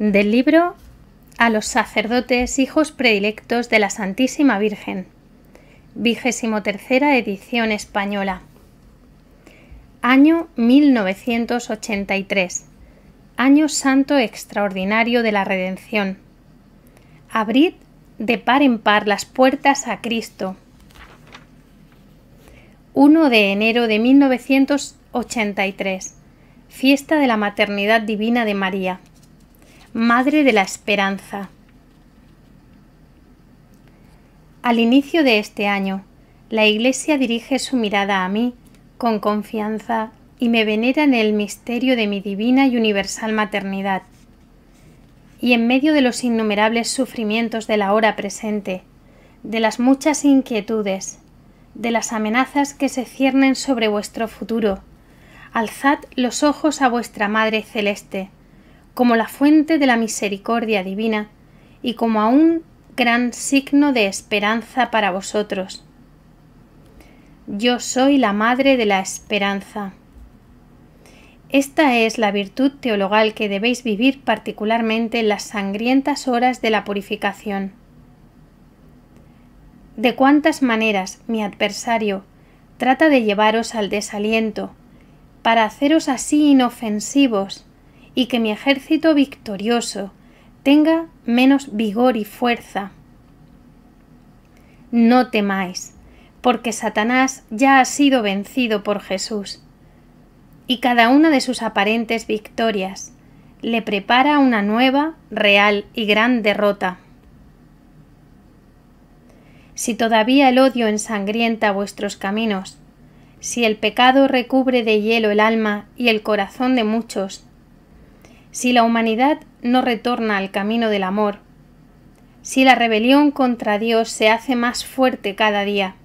Del libro a los sacerdotes hijos predilectos de la Santísima Virgen. Vigésimo tercera edición española. Año 1983. Año Santo Extraordinario de la Redención. Abrid de par en par las puertas a Cristo. 1 de enero de 1983. Fiesta de la Maternidad Divina de María. Madre de la Esperanza. Al inicio de este año, la Iglesia dirige su mirada a mí con confianza y me venera en el misterio de mi divina y universal maternidad. Y en medio de los innumerables sufrimientos de la hora presente, de las muchas inquietudes, de las amenazas que se ciernen sobre vuestro futuro, alzad los ojos a vuestra Madre Celeste, como la fuente de la misericordia divina y como a un gran signo de esperanza para vosotros. Yo soy la madre de la esperanza. Esta es la virtud teologal que debéis vivir particularmente en las sangrientas horas de la purificación. De cuántas maneras mi adversario trata de llevaros al desaliento, para haceros así inofensivos y que mi ejército victorioso tenga menos vigor y fuerza. No temáis, porque Satanás ya ha sido vencido por Jesús, y cada una de sus aparentes victorias le prepara una nueva, real y gran derrota. Si todavía el odio ensangrienta vuestros caminos, si el pecado recubre de hielo el alma y el corazón de muchos, si la humanidad no retorna al camino del amor, si la rebelión contra Dios se hace más fuerte cada día,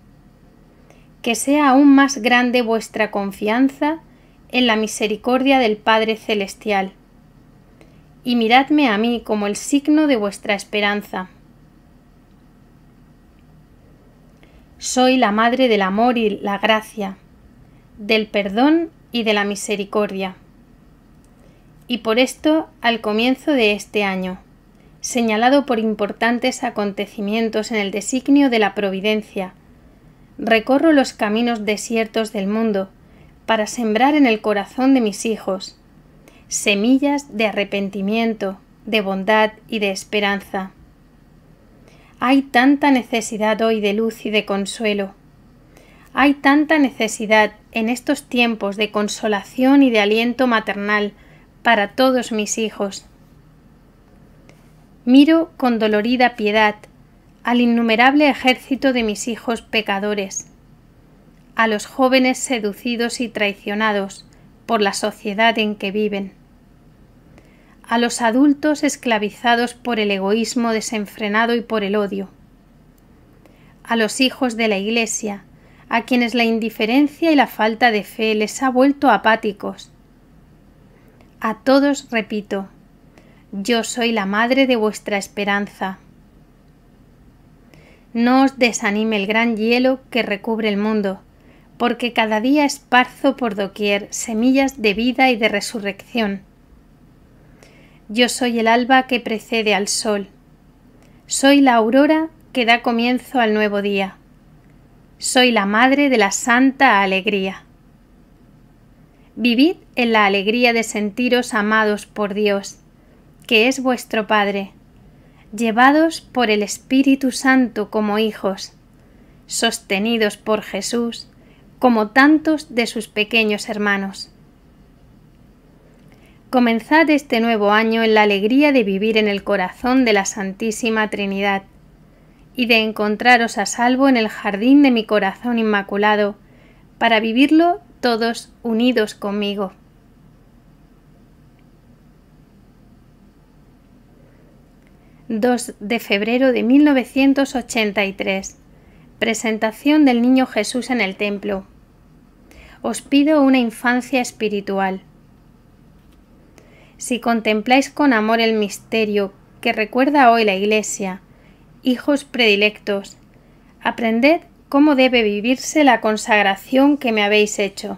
que sea aún más grande vuestra confianza en la misericordia del Padre Celestial. Y miradme a mí como el signo de vuestra esperanza. Soy la Madre del Amor y la Gracia, del Perdón y de la Misericordia y por esto al comienzo de este año, señalado por importantes acontecimientos en el designio de la providencia, recorro los caminos desiertos del mundo para sembrar en el corazón de mis hijos semillas de arrepentimiento, de bondad y de esperanza. Hay tanta necesidad hoy de luz y de consuelo. Hay tanta necesidad en estos tiempos de consolación y de aliento maternal para todos mis hijos. Miro con dolorida piedad al innumerable ejército de mis hijos pecadores, a los jóvenes seducidos y traicionados por la sociedad en que viven, a los adultos esclavizados por el egoísmo desenfrenado y por el odio, a los hijos de la Iglesia, a quienes la indiferencia y la falta de fe les ha vuelto apáticos, a todos repito, yo soy la madre de vuestra esperanza. No os desanime el gran hielo que recubre el mundo, porque cada día esparzo por doquier semillas de vida y de resurrección. Yo soy el alba que precede al sol. Soy la aurora que da comienzo al nuevo día. Soy la madre de la santa alegría. Vivid en la alegría de sentiros amados por Dios, que es vuestro Padre, llevados por el Espíritu Santo como hijos, sostenidos por Jesús, como tantos de sus pequeños hermanos. Comenzad este nuevo año en la alegría de vivir en el corazón de la Santísima Trinidad y de encontraros a salvo en el jardín de mi corazón inmaculado, para vivirlo todos unidos conmigo. ...2 de febrero de 1983... ...presentación del Niño Jesús en el templo... ...os pido una infancia espiritual... ...si contempláis con amor el misterio... ...que recuerda hoy la Iglesia... ...hijos predilectos... ...aprended cómo debe vivirse la consagración que me habéis hecho.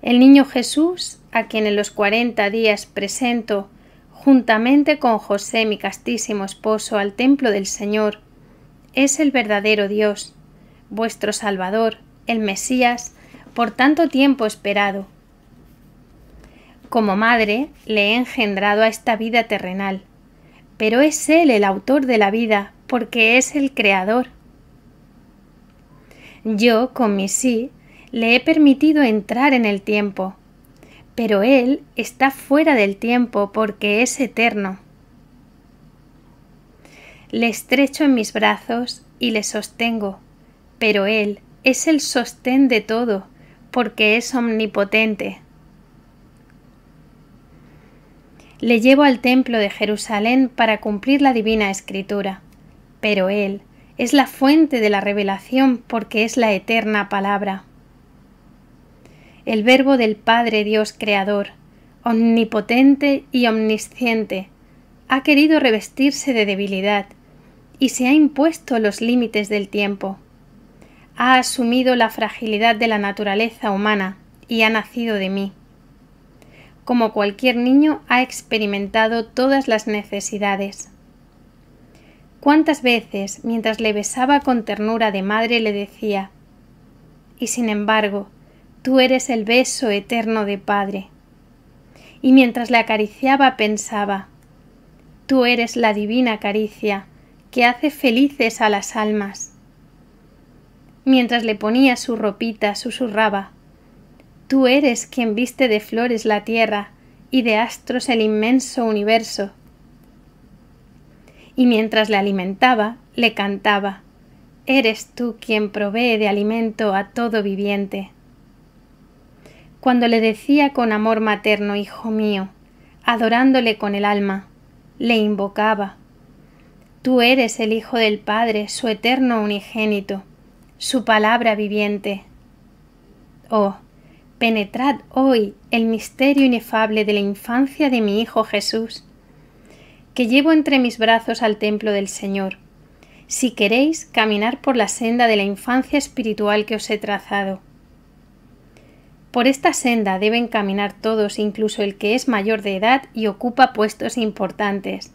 El niño Jesús, a quien en los cuarenta días presento, juntamente con José mi castísimo esposo, al templo del Señor, es el verdadero Dios, vuestro Salvador, el Mesías, por tanto tiempo esperado. Como madre le he engendrado a esta vida terrenal, pero es Él el autor de la vida, porque es el Creador. Yo, con mi sí, le he permitido entrar en el tiempo, pero Él está fuera del tiempo porque es eterno. Le estrecho en mis brazos y le sostengo, pero Él es el sostén de todo porque es omnipotente. Le llevo al templo de Jerusalén para cumplir la divina escritura, pero Él es la fuente de la revelación porque es la eterna palabra. El verbo del Padre Dios Creador, omnipotente y omnisciente, ha querido revestirse de debilidad y se ha impuesto los límites del tiempo. Ha asumido la fragilidad de la naturaleza humana y ha nacido de mí. Como cualquier niño ha experimentado todas las necesidades. Cuántas veces, mientras le besaba con ternura de madre, le decía Y sin embargo, tú eres el beso eterno de padre. Y mientras le acariciaba pensaba Tú eres la divina caricia que hace felices a las almas. Mientras le ponía su ropita, susurraba Tú eres quien viste de flores la tierra y de astros el inmenso universo y mientras le alimentaba, le cantaba Eres tú quien provee de alimento a todo viviente. Cuando le decía con amor materno, Hijo mío, adorándole con el alma, le invocaba Tú eres el Hijo del Padre, su eterno unigénito, su palabra viviente. Oh, penetrad hoy el misterio inefable de la infancia de mi Hijo Jesús que llevo entre mis brazos al templo del Señor, si queréis caminar por la senda de la infancia espiritual que os he trazado. Por esta senda deben caminar todos, incluso el que es mayor de edad y ocupa puestos importantes,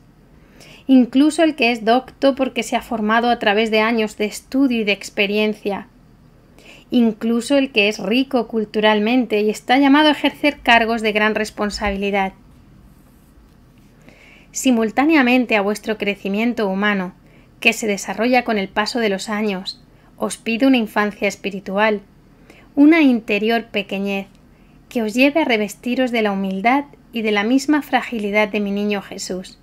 incluso el que es docto porque se ha formado a través de años de estudio y de experiencia, incluso el que es rico culturalmente y está llamado a ejercer cargos de gran responsabilidad simultáneamente a vuestro crecimiento humano, que se desarrolla con el paso de los años, os pido una infancia espiritual, una interior pequeñez, que os lleve a revestiros de la humildad y de la misma fragilidad de mi niño Jesús.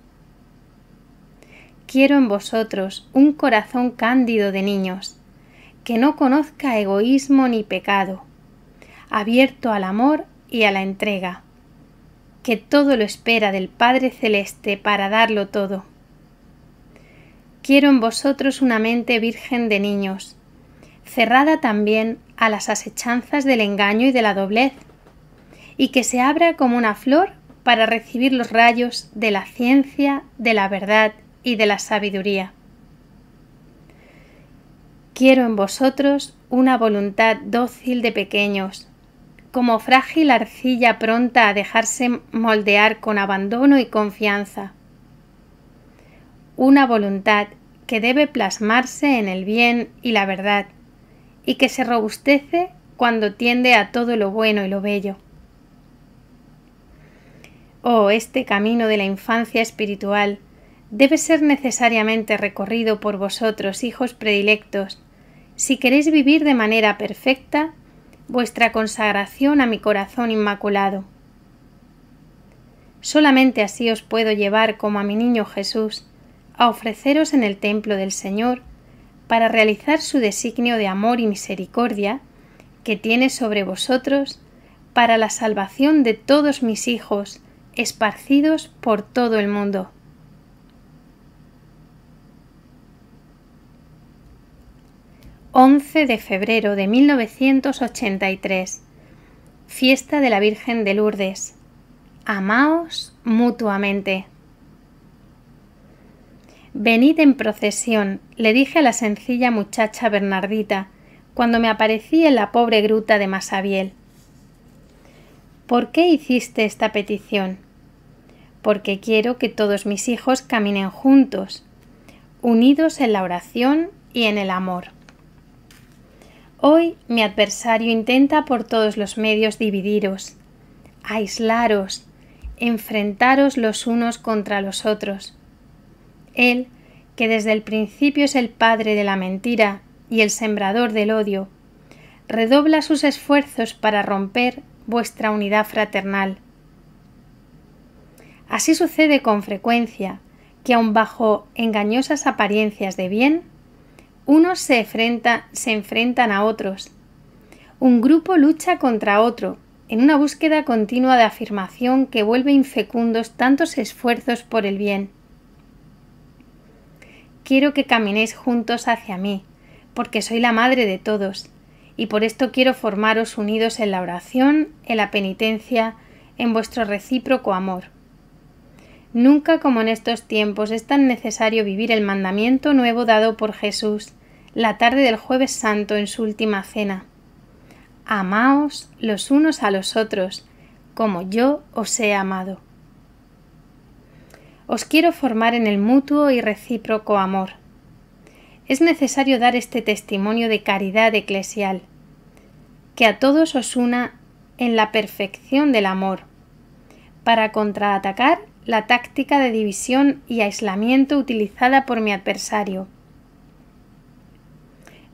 Quiero en vosotros un corazón cándido de niños, que no conozca egoísmo ni pecado, abierto al amor y a la entrega que todo lo espera del Padre Celeste para darlo todo. Quiero en vosotros una mente virgen de niños, cerrada también a las asechanzas del engaño y de la doblez, y que se abra como una flor para recibir los rayos de la ciencia, de la verdad y de la sabiduría. Quiero en vosotros una voluntad dócil de pequeños, como frágil arcilla pronta a dejarse moldear con abandono y confianza. Una voluntad que debe plasmarse en el bien y la verdad, y que se robustece cuando tiende a todo lo bueno y lo bello. Oh, este camino de la infancia espiritual debe ser necesariamente recorrido por vosotros, hijos predilectos, si queréis vivir de manera perfecta vuestra consagración a mi corazón inmaculado. Solamente así os puedo llevar como a mi niño Jesús a ofreceros en el templo del Señor para realizar su designio de amor y misericordia que tiene sobre vosotros para la salvación de todos mis hijos esparcidos por todo el mundo. 11 de febrero de 1983. Fiesta de la Virgen de Lourdes. Amaos mutuamente. Venid en procesión, le dije a la sencilla muchacha Bernardita, cuando me aparecí en la pobre gruta de Masabiel. ¿Por qué hiciste esta petición? Porque quiero que todos mis hijos caminen juntos, unidos en la oración y en el amor. Hoy mi adversario intenta por todos los medios dividiros, aislaros, enfrentaros los unos contra los otros. Él, que desde el principio es el padre de la mentira y el sembrador del odio, redobla sus esfuerzos para romper vuestra unidad fraternal. Así sucede con frecuencia que aun bajo engañosas apariencias de bien, unos se, enfrenta, se enfrentan a otros. Un grupo lucha contra otro, en una búsqueda continua de afirmación que vuelve infecundos tantos esfuerzos por el bien. Quiero que caminéis juntos hacia mí, porque soy la madre de todos, y por esto quiero formaros unidos en la oración, en la penitencia, en vuestro recíproco amor. Nunca como en estos tiempos es tan necesario vivir el mandamiento nuevo dado por Jesús la tarde del jueves santo en su última cena. Amaos los unos a los otros, como yo os he amado. Os quiero formar en el mutuo y recíproco amor. Es necesario dar este testimonio de caridad eclesial, que a todos os una en la perfección del amor, para contraatacar la táctica de división y aislamiento utilizada por mi adversario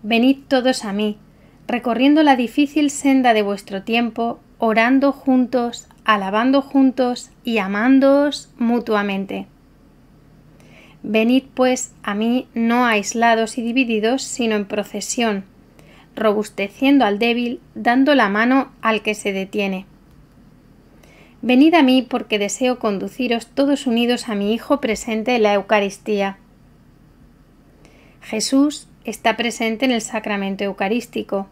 venid todos a mí, recorriendo la difícil senda de vuestro tiempo, orando juntos, alabando juntos y amándoos mutuamente. Venid pues a mí no aislados y divididos, sino en procesión, robusteciendo al débil, dando la mano al que se detiene. Venid a mí porque deseo conduciros todos unidos a mi Hijo presente en la Eucaristía. Jesús está presente en el sacramento eucarístico,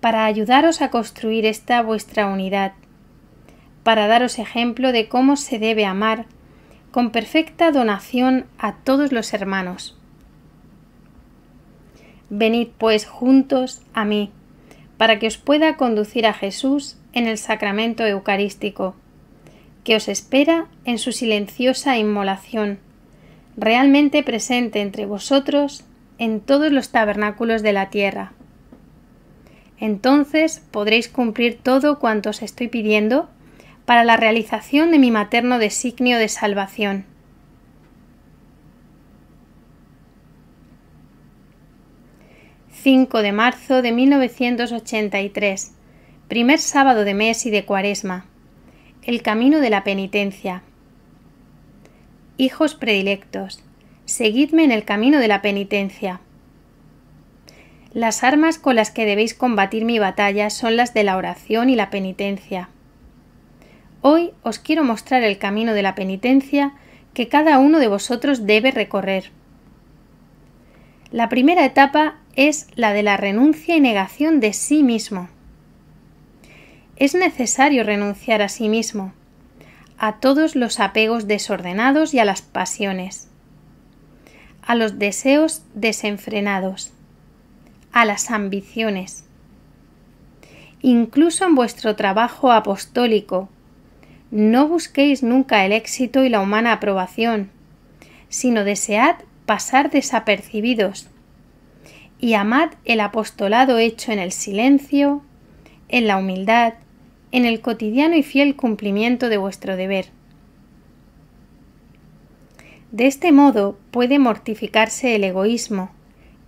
para ayudaros a construir esta vuestra unidad, para daros ejemplo de cómo se debe amar con perfecta donación a todos los hermanos. Venid pues juntos a mí, para que os pueda conducir a Jesús en el sacramento eucarístico, que os espera en su silenciosa inmolación, realmente presente entre vosotros en todos los tabernáculos de la tierra. Entonces podréis cumplir todo cuanto os estoy pidiendo para la realización de mi materno designio de salvación. ...5 de marzo de 1983... ...primer sábado de mes y de cuaresma... ...el camino de la penitencia... ...hijos predilectos... Seguidme en el camino de la penitencia. Las armas con las que debéis combatir mi batalla son las de la oración y la penitencia. Hoy os quiero mostrar el camino de la penitencia que cada uno de vosotros debe recorrer. La primera etapa es la de la renuncia y negación de sí mismo. Es necesario renunciar a sí mismo, a todos los apegos desordenados y a las pasiones a los deseos desenfrenados, a las ambiciones, incluso en vuestro trabajo apostólico. No busquéis nunca el éxito y la humana aprobación, sino desead pasar desapercibidos y amad el apostolado hecho en el silencio, en la humildad, en el cotidiano y fiel cumplimiento de vuestro deber. De este modo puede mortificarse el egoísmo,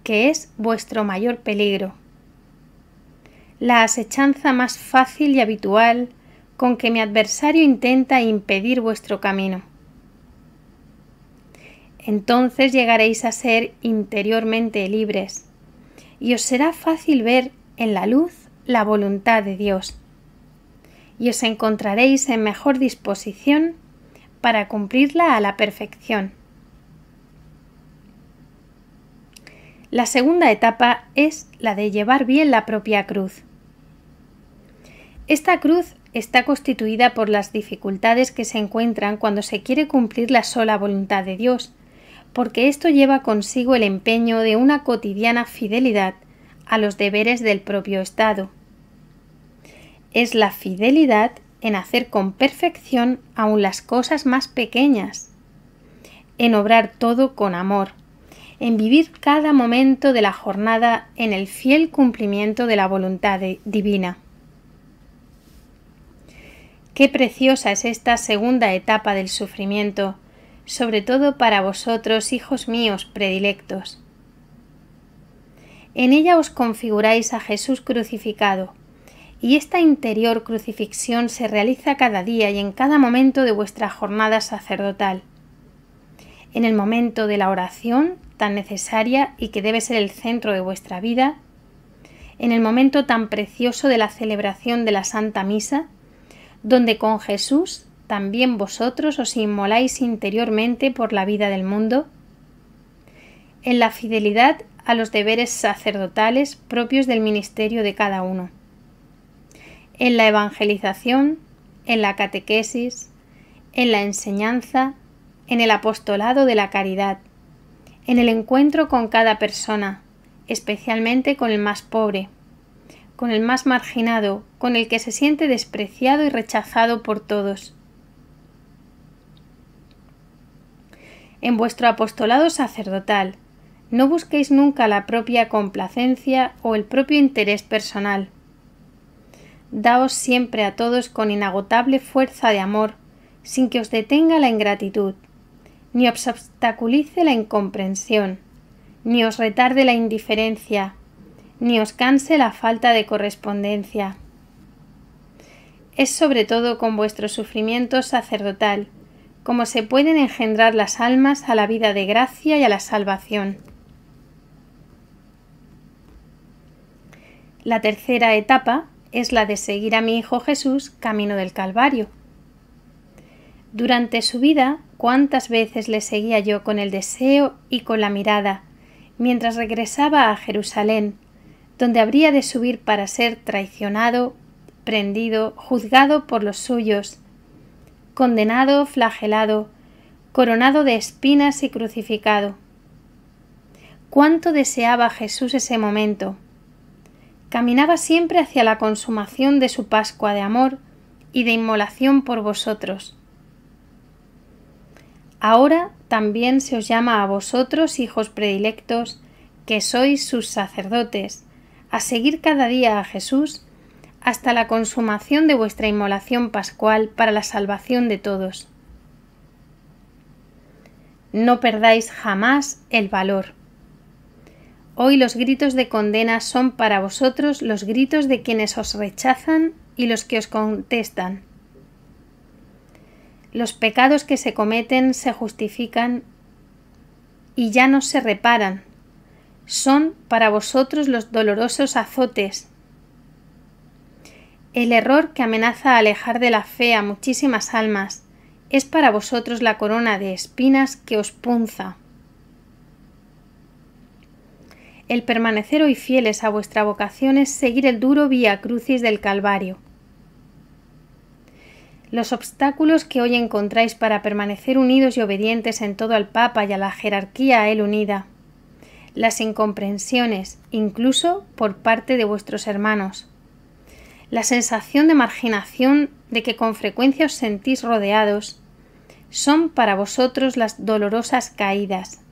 que es vuestro mayor peligro. La asechanza más fácil y habitual con que mi adversario intenta impedir vuestro camino. Entonces llegaréis a ser interiormente libres y os será fácil ver en la luz la voluntad de Dios y os encontraréis en mejor disposición para cumplirla a la perfección. La segunda etapa es la de llevar bien la propia cruz. Esta cruz está constituida por las dificultades que se encuentran cuando se quiere cumplir la sola voluntad de Dios, porque esto lleva consigo el empeño de una cotidiana fidelidad a los deberes del propio Estado. Es la fidelidad en hacer con perfección aun las cosas más pequeñas, en obrar todo con amor, en vivir cada momento de la jornada en el fiel cumplimiento de la voluntad divina. Qué preciosa es esta segunda etapa del sufrimiento, sobre todo para vosotros, hijos míos predilectos. En ella os configuráis a Jesús crucificado, y esta interior crucifixión se realiza cada día y en cada momento de vuestra jornada sacerdotal. En el momento de la oración, tan necesaria y que debe ser el centro de vuestra vida, en el momento tan precioso de la celebración de la Santa Misa, donde con Jesús también vosotros os inmoláis interiormente por la vida del mundo, en la fidelidad a los deberes sacerdotales propios del ministerio de cada uno, en la evangelización, en la catequesis, en la enseñanza, en el apostolado de la caridad, en el encuentro con cada persona, especialmente con el más pobre, con el más marginado, con el que se siente despreciado y rechazado por todos. En vuestro apostolado sacerdotal, no busquéis nunca la propia complacencia o el propio interés personal. Daos siempre a todos con inagotable fuerza de amor, sin que os detenga la ingratitud ni os obstaculice la incomprensión, ni os retarde la indiferencia, ni os canse la falta de correspondencia. Es sobre todo con vuestro sufrimiento sacerdotal, como se pueden engendrar las almas a la vida de gracia y a la salvación. La tercera etapa es la de seguir a mi Hijo Jesús camino del Calvario. Durante su vida Cuántas veces le seguía yo con el deseo y con la mirada, mientras regresaba a Jerusalén, donde habría de subir para ser traicionado, prendido, juzgado por los suyos, condenado, flagelado, coronado de espinas y crucificado. Cuánto deseaba Jesús ese momento. Caminaba siempre hacia la consumación de su Pascua de amor y de inmolación por vosotros. Ahora también se os llama a vosotros, hijos predilectos, que sois sus sacerdotes, a seguir cada día a Jesús hasta la consumación de vuestra inmolación pascual para la salvación de todos. No perdáis jamás el valor. Hoy los gritos de condena son para vosotros los gritos de quienes os rechazan y los que os contestan los pecados que se cometen se justifican y ya no se reparan. Son para vosotros los dolorosos azotes. El error que amenaza alejar de la fe a muchísimas almas es para vosotros la corona de espinas que os punza. El permanecer hoy fieles a vuestra vocación es seguir el duro vía crucis del Calvario, los obstáculos que hoy encontráis para permanecer unidos y obedientes en todo al Papa y a la jerarquía a él unida. Las incomprensiones, incluso por parte de vuestros hermanos. La sensación de marginación de que con frecuencia os sentís rodeados son para vosotros las dolorosas caídas.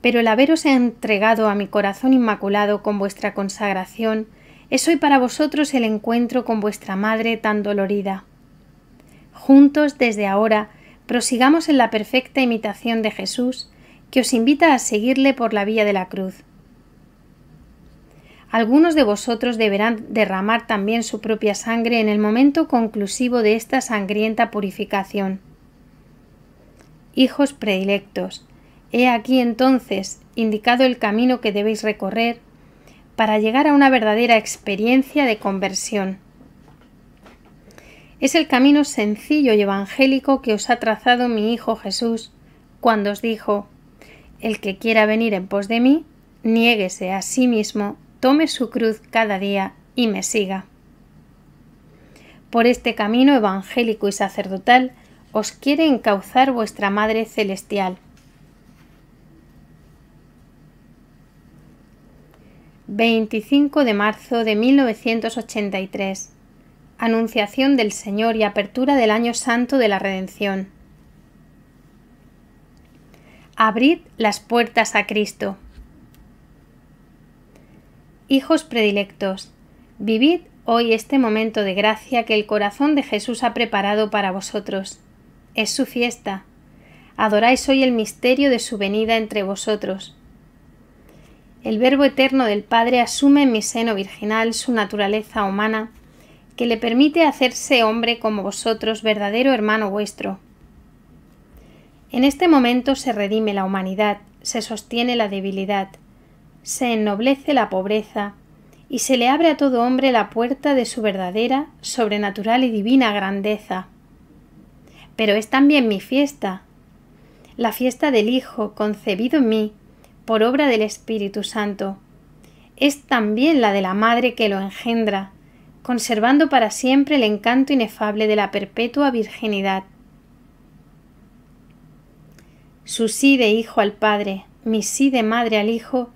Pero el haberos entregado a mi corazón inmaculado con vuestra consagración es hoy para vosotros el encuentro con vuestra madre tan dolorida. Juntos desde ahora prosigamos en la perfecta imitación de Jesús, que os invita a seguirle por la vía de la cruz. Algunos de vosotros deberán derramar también su propia sangre en el momento conclusivo de esta sangrienta purificación. Hijos predilectos, he aquí entonces indicado el camino que debéis recorrer para llegar a una verdadera experiencia de conversión. Es el camino sencillo y evangélico que os ha trazado mi Hijo Jesús cuando os dijo, El que quiera venir en pos de mí, niéguese a sí mismo, tome su cruz cada día y me siga. Por este camino evangélico y sacerdotal os quiere encauzar vuestra Madre Celestial. 25 de marzo de 1983. Anunciación del Señor y apertura del año santo de la redención. Abrid las puertas a Cristo. Hijos predilectos, vivid hoy este momento de gracia que el corazón de Jesús ha preparado para vosotros. Es su fiesta. Adoráis hoy el misterio de su venida entre vosotros el Verbo Eterno del Padre asume en mi seno virginal su naturaleza humana, que le permite hacerse hombre como vosotros, verdadero hermano vuestro. En este momento se redime la humanidad, se sostiene la debilidad, se ennoblece la pobreza, y se le abre a todo hombre la puerta de su verdadera, sobrenatural y divina grandeza. Pero es también mi fiesta, la fiesta del Hijo concebido en mí, por obra del Espíritu Santo. Es también la de la Madre que lo engendra, conservando para siempre el encanto inefable de la perpetua virginidad. Su sí de hijo al Padre, mi sí de madre al Hijo,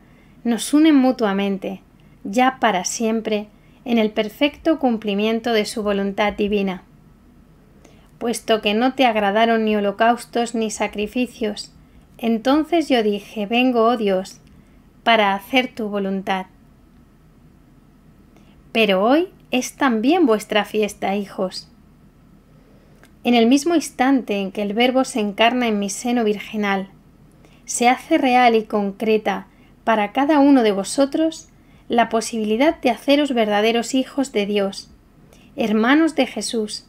nos unen mutuamente, ya para siempre, en el perfecto cumplimiento de su voluntad divina. Puesto que no te agradaron ni holocaustos ni sacrificios, entonces yo dije, vengo, oh Dios, para hacer tu voluntad. Pero hoy es también vuestra fiesta, hijos. En el mismo instante en que el Verbo se encarna en mi seno virginal, se hace real y concreta para cada uno de vosotros la posibilidad de haceros verdaderos hijos de Dios, hermanos de Jesús,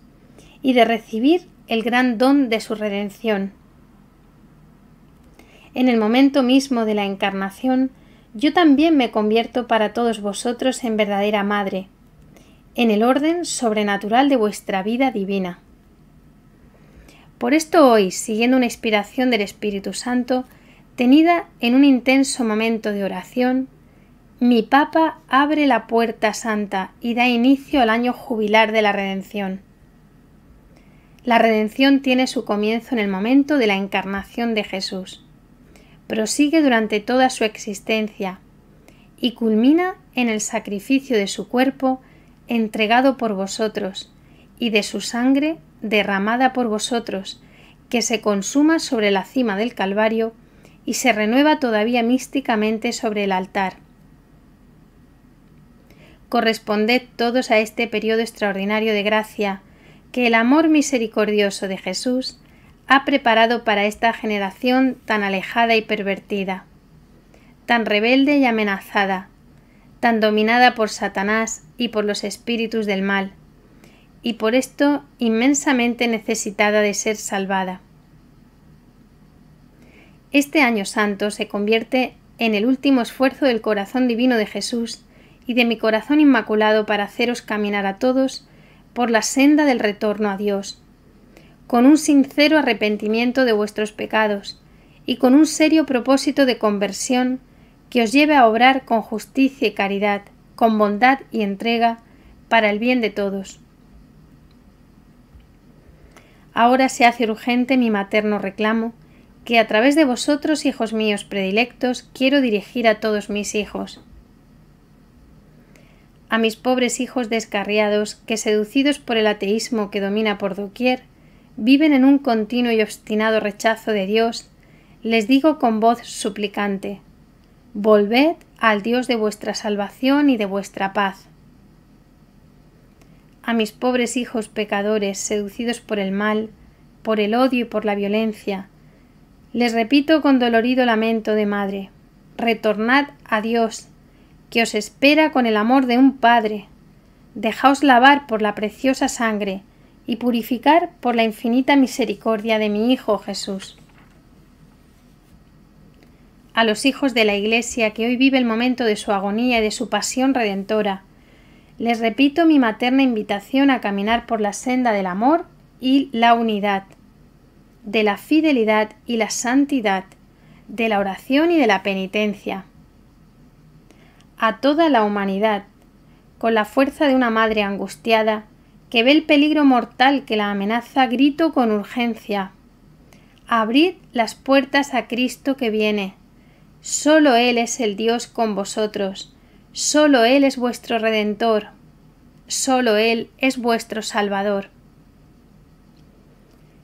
y de recibir el gran don de su redención en el momento mismo de la encarnación, yo también me convierto para todos vosotros en verdadera madre, en el orden sobrenatural de vuestra vida divina. Por esto hoy, siguiendo una inspiración del Espíritu Santo, tenida en un intenso momento de oración, mi Papa abre la puerta santa y da inicio al año jubilar de la redención. La redención tiene su comienzo en el momento de la encarnación de Jesús prosigue durante toda su existencia y culmina en el sacrificio de su cuerpo entregado por vosotros y de su sangre derramada por vosotros, que se consuma sobre la cima del Calvario y se renueva todavía místicamente sobre el altar. Corresponded todos a este periodo extraordinario de gracia, que el amor misericordioso de Jesús ha preparado para esta generación tan alejada y pervertida, tan rebelde y amenazada, tan dominada por Satanás y por los espíritus del mal, y por esto inmensamente necesitada de ser salvada. Este año santo se convierte en el último esfuerzo del corazón divino de Jesús y de mi corazón inmaculado para haceros caminar a todos por la senda del retorno a Dios, con un sincero arrepentimiento de vuestros pecados y con un serio propósito de conversión que os lleve a obrar con justicia y caridad, con bondad y entrega, para el bien de todos. Ahora se hace urgente mi materno reclamo, que a través de vosotros, hijos míos predilectos, quiero dirigir a todos mis hijos. A mis pobres hijos descarriados, que seducidos por el ateísmo que domina por doquier, viven en un continuo y obstinado rechazo de Dios, les digo con voz suplicante, Volved al Dios de vuestra salvación y de vuestra paz. A mis pobres hijos pecadores, seducidos por el mal, por el odio y por la violencia, les repito con dolorido lamento de madre, retornad a Dios, que os espera con el amor de un Padre. Dejaos lavar por la preciosa sangre, y purificar por la infinita misericordia de mi Hijo Jesús. A los hijos de la Iglesia que hoy vive el momento de su agonía y de su pasión redentora, les repito mi materna invitación a caminar por la senda del amor y la unidad, de la fidelidad y la santidad, de la oración y de la penitencia. A toda la humanidad, con la fuerza de una madre angustiada, que ve el peligro mortal que la amenaza, grito con urgencia. Abrid las puertas a Cristo que viene. Solo Él es el Dios con vosotros. Solo Él es vuestro Redentor. Solo Él es vuestro Salvador.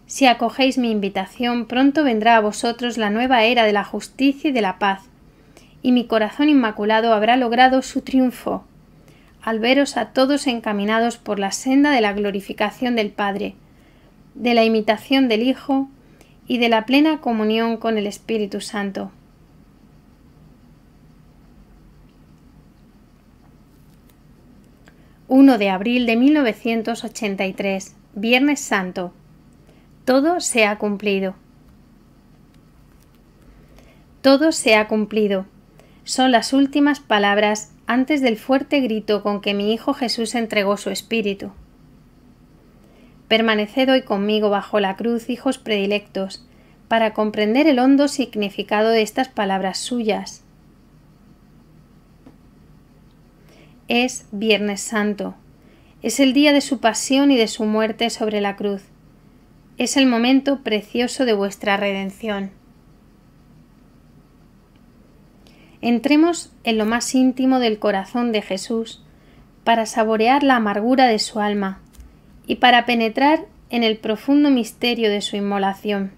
Si acogéis mi invitación, pronto vendrá a vosotros la nueva era de la justicia y de la paz, y mi corazón inmaculado habrá logrado su triunfo al veros a todos encaminados por la senda de la glorificación del Padre, de la imitación del Hijo y de la plena comunión con el Espíritu Santo. ...1 de abril de 1983, Viernes Santo. Todo se ha cumplido. Todo se ha cumplido. Son las últimas palabras antes del fuerte grito con que mi Hijo Jesús entregó su espíritu. Permaneced hoy conmigo bajo la cruz, hijos predilectos, para comprender el hondo significado de estas palabras suyas. Es Viernes Santo. Es el día de su pasión y de su muerte sobre la cruz. Es el momento precioso de vuestra redención. Entremos en lo más íntimo del corazón de Jesús para saborear la amargura de su alma y para penetrar en el profundo misterio de su inmolación.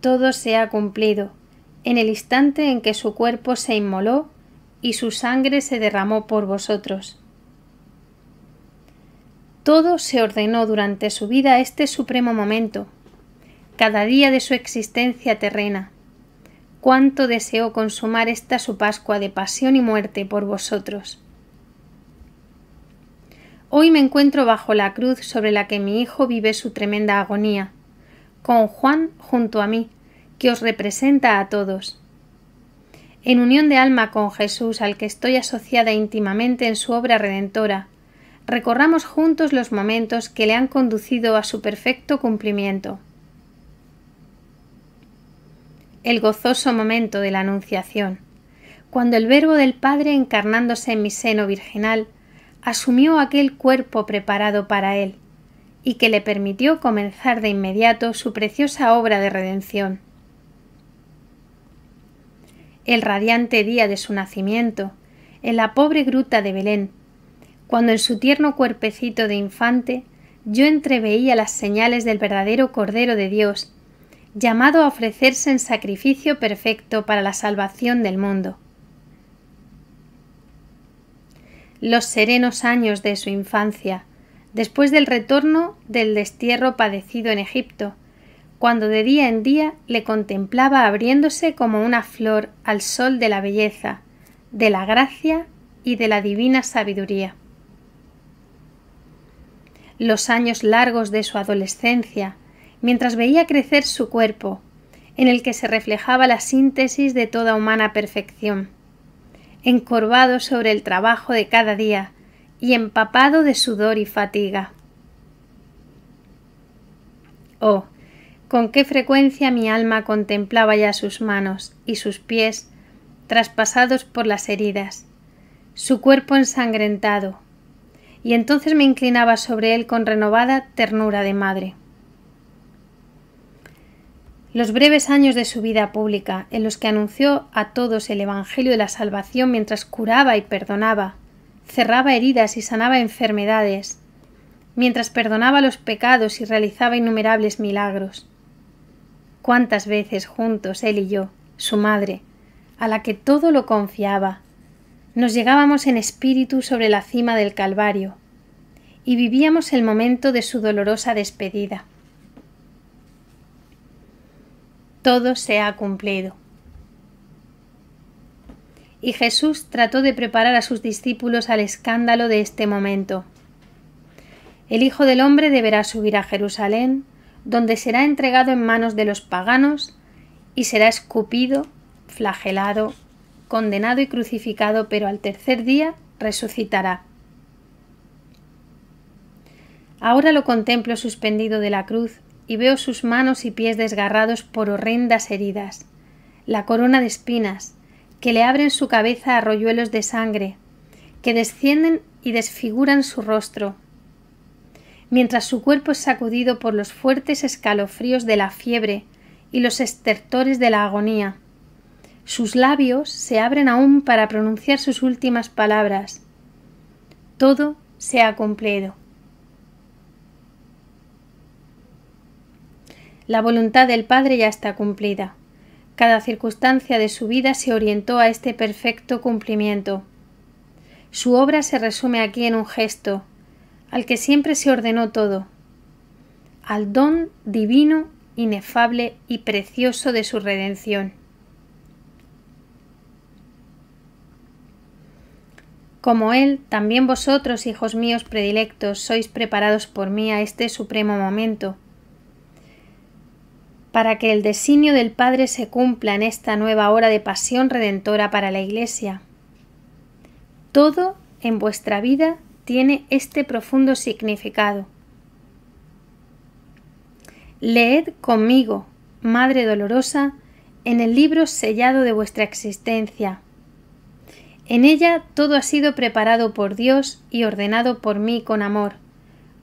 Todo se ha cumplido en el instante en que su cuerpo se inmoló y su sangre se derramó por vosotros. Todo se ordenó durante su vida este supremo momento, cada día de su existencia terrena cuánto deseo consumar esta su Pascua de pasión y muerte por vosotros. Hoy me encuentro bajo la cruz sobre la que mi Hijo vive su tremenda agonía, con Juan junto a mí, que os representa a todos. En unión de alma con Jesús, al que estoy asociada íntimamente en su obra redentora, recorramos juntos los momentos que le han conducido a su perfecto cumplimiento el gozoso momento de la Anunciación, cuando el Verbo del Padre encarnándose en mi seno virginal, asumió aquel cuerpo preparado para él, y que le permitió comenzar de inmediato su preciosa obra de redención. El radiante día de su nacimiento, en la pobre gruta de Belén, cuando en su tierno cuerpecito de infante yo entreveía las señales del verdadero Cordero de Dios llamado a ofrecerse en sacrificio perfecto para la salvación del mundo. Los serenos años de su infancia, después del retorno del destierro padecido en Egipto, cuando de día en día le contemplaba abriéndose como una flor al sol de la belleza, de la gracia y de la divina sabiduría. Los años largos de su adolescencia, mientras veía crecer su cuerpo, en el que se reflejaba la síntesis de toda humana perfección, encorvado sobre el trabajo de cada día y empapado de sudor y fatiga. Oh, con qué frecuencia mi alma contemplaba ya sus manos y sus pies traspasados por las heridas, su cuerpo ensangrentado, y entonces me inclinaba sobre él con renovada ternura de madre. Los breves años de su vida pública, en los que anunció a todos el Evangelio de la Salvación mientras curaba y perdonaba, cerraba heridas y sanaba enfermedades, mientras perdonaba los pecados y realizaba innumerables milagros. Cuántas veces juntos él y yo, su madre, a la que todo lo confiaba, nos llegábamos en espíritu sobre la cima del Calvario y vivíamos el momento de su dolorosa despedida. todo se ha cumplido. Y Jesús trató de preparar a sus discípulos al escándalo de este momento. El Hijo del Hombre deberá subir a Jerusalén, donde será entregado en manos de los paganos y será escupido, flagelado, condenado y crucificado, pero al tercer día resucitará. Ahora lo contemplo suspendido de la cruz, y veo sus manos y pies desgarrados por horrendas heridas, la corona de espinas, que le abren su cabeza a de sangre, que descienden y desfiguran su rostro, mientras su cuerpo es sacudido por los fuertes escalofríos de la fiebre y los estertores de la agonía. Sus labios se abren aún para pronunciar sus últimas palabras. Todo se ha cumplido. La voluntad del Padre ya está cumplida. Cada circunstancia de su vida se orientó a este perfecto cumplimiento. Su obra se resume aquí en un gesto, al que siempre se ordenó todo, al don divino, inefable y precioso de su redención. Como Él, también vosotros, hijos míos predilectos, sois preparados por mí a este supremo momento, para que el designio del Padre se cumpla en esta nueva hora de pasión redentora para la Iglesia. Todo en vuestra vida tiene este profundo significado. Leed conmigo, Madre Dolorosa, en el libro sellado de vuestra existencia. En ella todo ha sido preparado por Dios y ordenado por mí con amor,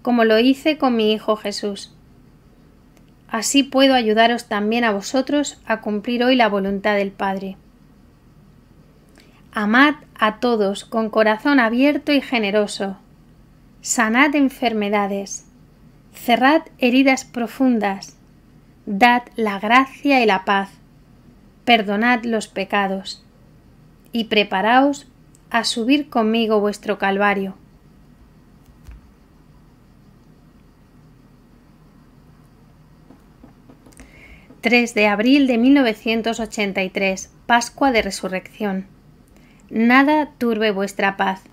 como lo hice con mi Hijo Jesús. Así puedo ayudaros también a vosotros a cumplir hoy la voluntad del Padre. Amad a todos con corazón abierto y generoso. Sanad enfermedades. Cerrad heridas profundas. Dad la gracia y la paz. Perdonad los pecados. Y preparaos a subir conmigo vuestro Calvario. 3 de abril de 1983, Pascua de Resurrección. Nada turbe vuestra paz.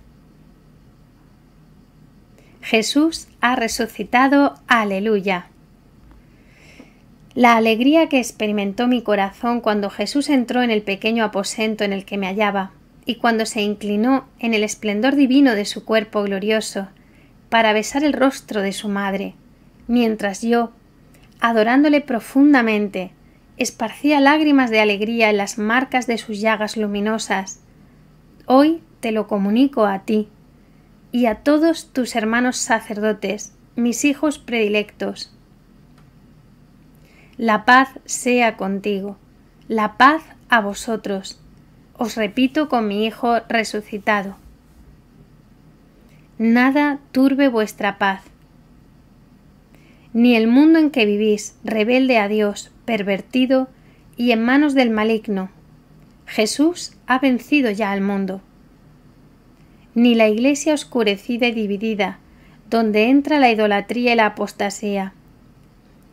Jesús ha resucitado. Aleluya. La alegría que experimentó mi corazón cuando Jesús entró en el pequeño aposento en el que me hallaba, y cuando se inclinó en el esplendor divino de su cuerpo glorioso, para besar el rostro de su madre, mientras yo, adorándole profundamente, esparcía lágrimas de alegría en las marcas de sus llagas luminosas. Hoy te lo comunico a ti y a todos tus hermanos sacerdotes, mis hijos predilectos. La paz sea contigo, la paz a vosotros. Os repito con mi Hijo resucitado. Nada turbe vuestra paz ni el mundo en que vivís, rebelde a Dios, pervertido y en manos del maligno. Jesús ha vencido ya al mundo. Ni la iglesia oscurecida y dividida, donde entra la idolatría y la apostasía.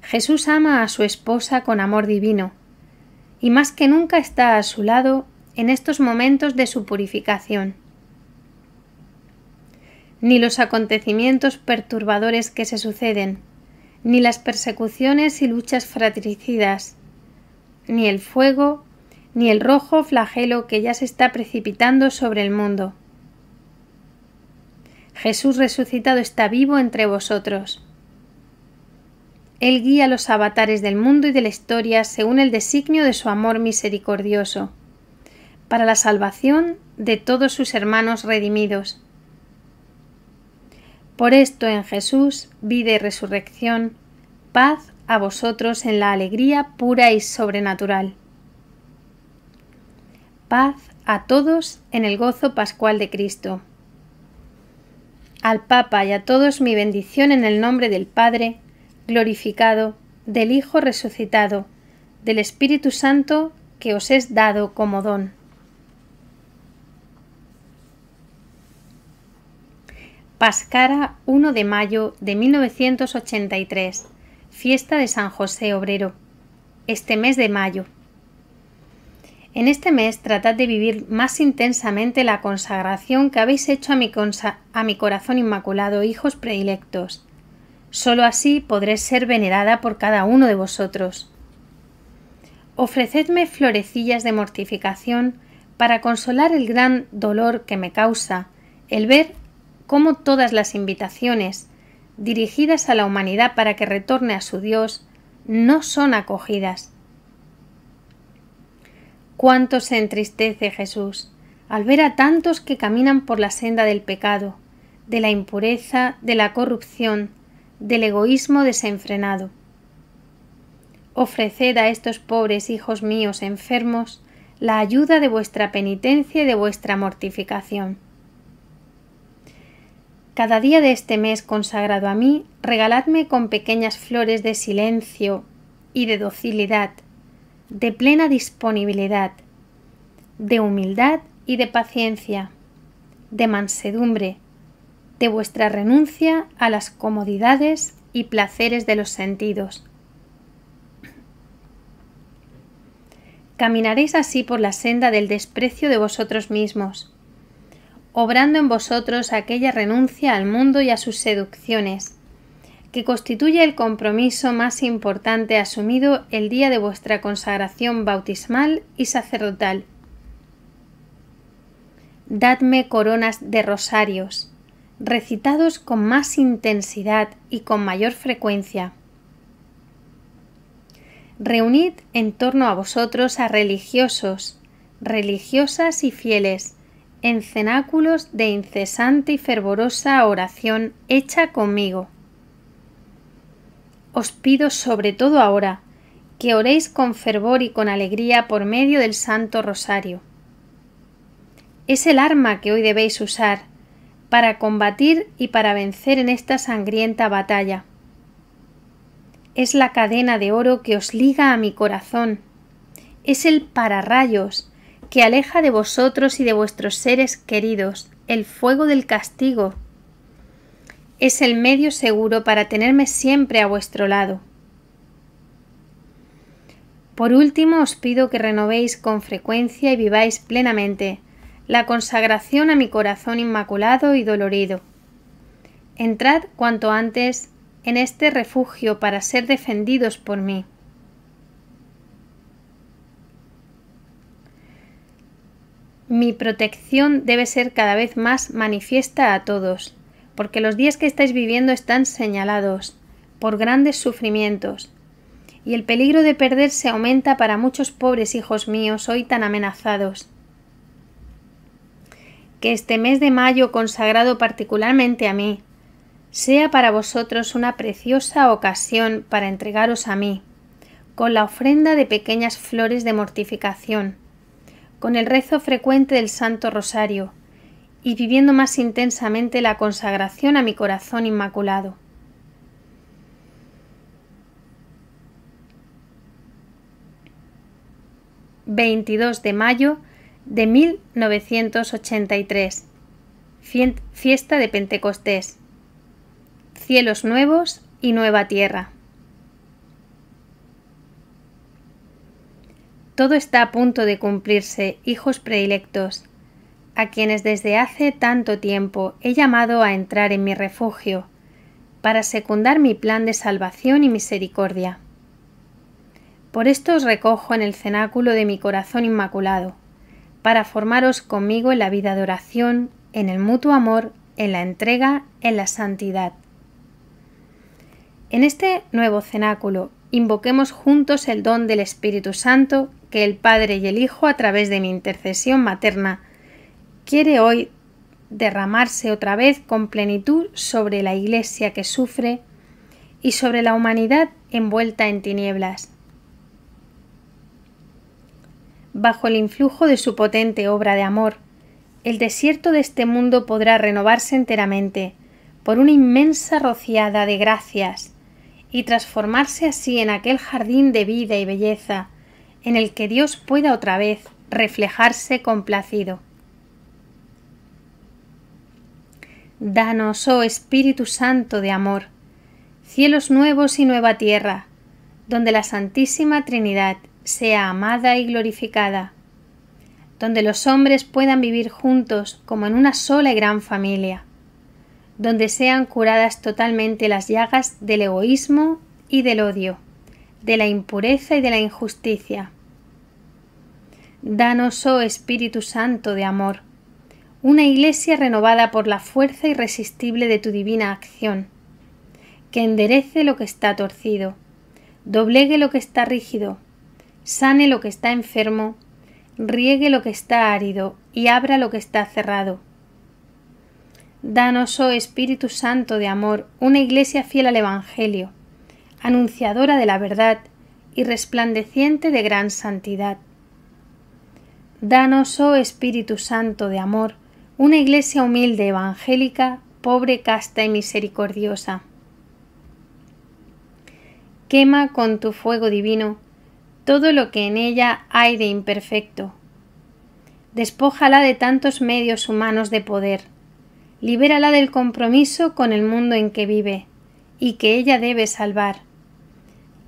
Jesús ama a su esposa con amor divino, y más que nunca está a su lado en estos momentos de su purificación. Ni los acontecimientos perturbadores que se suceden, ni las persecuciones y luchas fratricidas, ni el fuego, ni el rojo flagelo que ya se está precipitando sobre el mundo. Jesús resucitado está vivo entre vosotros. Él guía los avatares del mundo y de la historia según el designio de su amor misericordioso, para la salvación de todos sus hermanos redimidos. Por esto en Jesús, vida y resurrección, paz a vosotros en la alegría pura y sobrenatural. Paz a todos en el gozo pascual de Cristo. Al Papa y a todos mi bendición en el nombre del Padre, glorificado, del Hijo resucitado, del Espíritu Santo que os es dado como don. Pascara 1 de mayo de 1983, fiesta de San José Obrero. Este mes de mayo. En este mes tratad de vivir más intensamente la consagración que habéis hecho a mi, corazón inmaculado, hijos predilectos. Solo así podré ser venerada por cada uno de vosotros. Ofrecedme florecillas de mortificación para consolar el gran dolor que me causa el ver cómo todas las invitaciones dirigidas a la humanidad para que retorne a su Dios no son acogidas. Cuánto se entristece Jesús al ver a tantos que caminan por la senda del pecado, de la impureza, de la corrupción, del egoísmo desenfrenado. Ofreced a estos pobres hijos míos enfermos la ayuda de vuestra penitencia y de vuestra mortificación. Cada día de este mes consagrado a mí, regaladme con pequeñas flores de silencio y de docilidad, de plena disponibilidad, de humildad y de paciencia, de mansedumbre, de vuestra renuncia a las comodidades y placeres de los sentidos. Caminaréis así por la senda del desprecio de vosotros mismos, obrando en vosotros aquella renuncia al mundo y a sus seducciones, que constituye el compromiso más importante asumido el día de vuestra consagración bautismal y sacerdotal. Dadme coronas de rosarios, recitados con más intensidad y con mayor frecuencia. Reunid en torno a vosotros a religiosos, religiosas y fieles, en cenáculos de incesante y fervorosa oración hecha conmigo. Os pido sobre todo ahora que oréis con fervor y con alegría por medio del Santo Rosario. Es el arma que hoy debéis usar para combatir y para vencer en esta sangrienta batalla. Es la cadena de oro que os liga a mi corazón. Es el pararrayos que aleja de vosotros y de vuestros seres queridos el fuego del castigo. Es el medio seguro para tenerme siempre a vuestro lado. Por último, os pido que renovéis con frecuencia y viváis plenamente la consagración a mi corazón inmaculado y dolorido. Entrad cuanto antes en este refugio para ser defendidos por mí. Mi protección debe ser cada vez más manifiesta a todos, porque los días que estáis viviendo están señalados por grandes sufrimientos, y el peligro de perderse aumenta para muchos pobres hijos míos hoy tan amenazados. Que este mes de mayo consagrado particularmente a mí, sea para vosotros una preciosa ocasión para entregaros a mí, con la ofrenda de pequeñas flores de mortificación, con el rezo frecuente del Santo Rosario y viviendo más intensamente la consagración a mi corazón inmaculado. ...22 de mayo de 1983... ...fiesta de Pentecostés... ...cielos nuevos y nueva tierra... Todo está a punto de cumplirse, hijos predilectos, a quienes desde hace tanto tiempo he llamado a entrar en mi refugio, para secundar mi plan de salvación y misericordia. Por esto os recojo en el cenáculo de mi corazón inmaculado, para formaros conmigo en la vida de oración, en el mutuo amor, en la entrega, en la santidad. En este nuevo cenáculo invoquemos juntos el don del Espíritu Santo que el Padre y el Hijo, a través de mi intercesión materna, quiere hoy derramarse otra vez con plenitud sobre la Iglesia que sufre y sobre la humanidad envuelta en tinieblas. Bajo el influjo de su potente obra de amor, el desierto de este mundo podrá renovarse enteramente por una inmensa rociada de gracias y transformarse así en aquel jardín de vida y belleza en el que Dios pueda otra vez reflejarse complacido. Danos, oh Espíritu Santo de amor, cielos nuevos y nueva tierra, donde la Santísima Trinidad sea amada y glorificada, donde los hombres puedan vivir juntos como en una sola y gran familia, donde sean curadas totalmente las llagas del egoísmo y del odio de la impureza y de la injusticia. Danos, oh Espíritu Santo de amor, una iglesia renovada por la fuerza irresistible de tu divina acción, que enderece lo que está torcido, doblegue lo que está rígido, sane lo que está enfermo, riegue lo que está árido y abra lo que está cerrado. Danos, oh Espíritu Santo de amor, una iglesia fiel al Evangelio, anunciadora de la verdad y resplandeciente de gran santidad. Danos, oh Espíritu Santo de amor, una iglesia humilde, evangélica, pobre, casta y misericordiosa. Quema con tu fuego divino todo lo que en ella hay de imperfecto. Despójala de tantos medios humanos de poder. Libérala del compromiso con el mundo en que vive y que ella debe salvar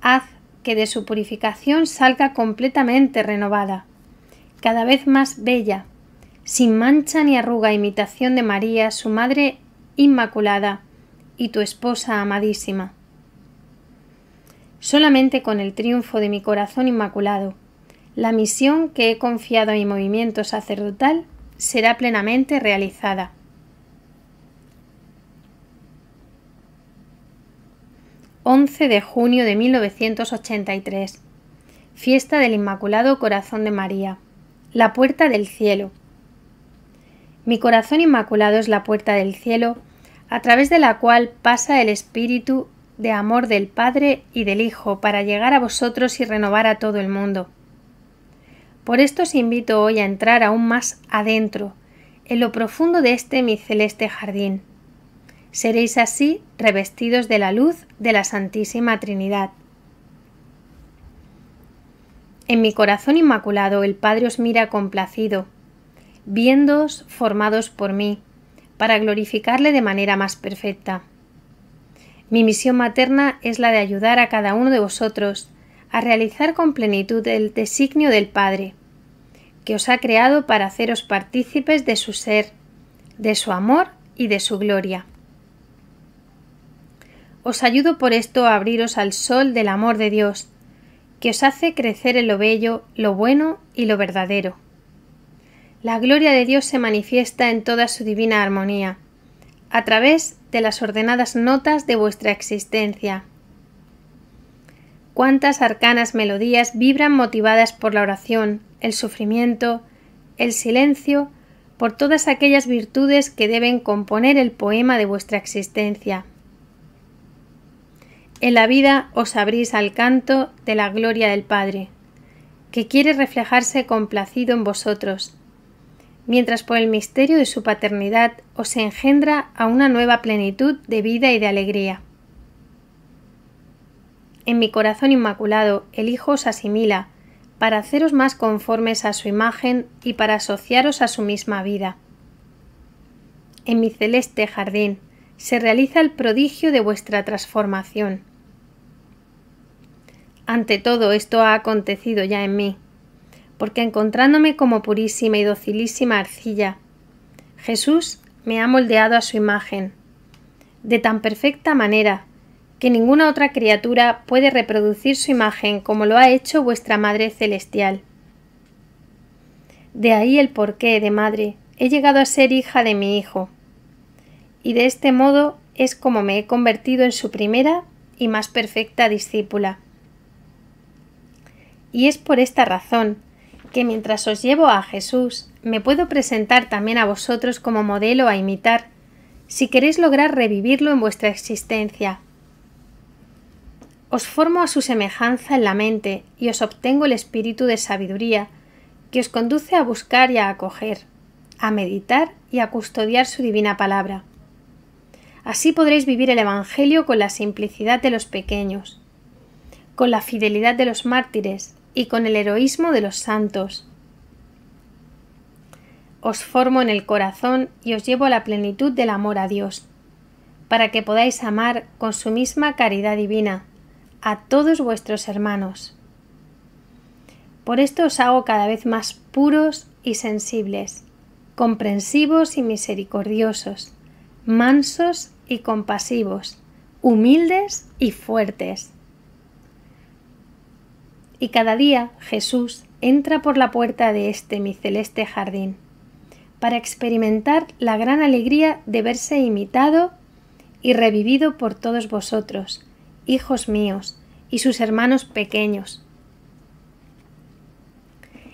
haz que de su purificación salga completamente renovada, cada vez más bella, sin mancha ni arruga imitación de María, su Madre Inmaculada y tu esposa amadísima. Solamente con el triunfo de mi corazón inmaculado, la misión que he confiado a mi movimiento sacerdotal será plenamente realizada. 11 de junio de 1983. Fiesta del Inmaculado Corazón de María. La puerta del cielo. Mi corazón inmaculado es la puerta del cielo, a través de la cual pasa el espíritu de amor del Padre y del Hijo para llegar a vosotros y renovar a todo el mundo. Por esto os invito hoy a entrar aún más adentro, en lo profundo de este mi celeste jardín. Seréis así revestidos de la luz de la Santísima Trinidad. En mi corazón inmaculado el Padre os mira complacido, viéndoos formados por mí, para glorificarle de manera más perfecta. Mi misión materna es la de ayudar a cada uno de vosotros a realizar con plenitud el designio del Padre, que os ha creado para haceros partícipes de su ser, de su amor y de su gloria. Os ayudo por esto a abriros al sol del amor de Dios, que os hace crecer en lo bello, lo bueno y lo verdadero. La gloria de Dios se manifiesta en toda su divina armonía, a través de las ordenadas notas de vuestra existencia. Cuántas arcanas melodías vibran motivadas por la oración, el sufrimiento, el silencio, por todas aquellas virtudes que deben componer el poema de vuestra existencia. En la vida os abrís al canto de la gloria del Padre, que quiere reflejarse complacido en vosotros, mientras por el misterio de su paternidad os engendra a una nueva plenitud de vida y de alegría. En mi corazón inmaculado el Hijo os asimila, para haceros más conformes a su imagen y para asociaros a su misma vida. En mi celeste jardín, se realiza el prodigio de vuestra transformación. Ante todo esto ha acontecido ya en mí, porque encontrándome como purísima y docilísima arcilla, Jesús me ha moldeado a su imagen, de tan perfecta manera que ninguna otra criatura puede reproducir su imagen como lo ha hecho vuestra Madre Celestial. De ahí el porqué de madre he llegado a ser hija de mi Hijo, y de este modo es como me he convertido en su primera y más perfecta discípula. Y es por esta razón que mientras os llevo a Jesús, me puedo presentar también a vosotros como modelo a imitar, si queréis lograr revivirlo en vuestra existencia. Os formo a su semejanza en la mente y os obtengo el espíritu de sabiduría que os conduce a buscar y a acoger, a meditar y a custodiar su divina palabra. Así podréis vivir el Evangelio con la simplicidad de los pequeños, con la fidelidad de los mártires y con el heroísmo de los santos. Os formo en el corazón y os llevo a la plenitud del amor a Dios, para que podáis amar con su misma caridad divina a todos vuestros hermanos. Por esto os hago cada vez más puros y sensibles, comprensivos y misericordiosos, mansos y compasivos, humildes y fuertes. Y cada día Jesús entra por la puerta de este mi celeste jardín, para experimentar la gran alegría de verse imitado y revivido por todos vosotros, hijos míos y sus hermanos pequeños.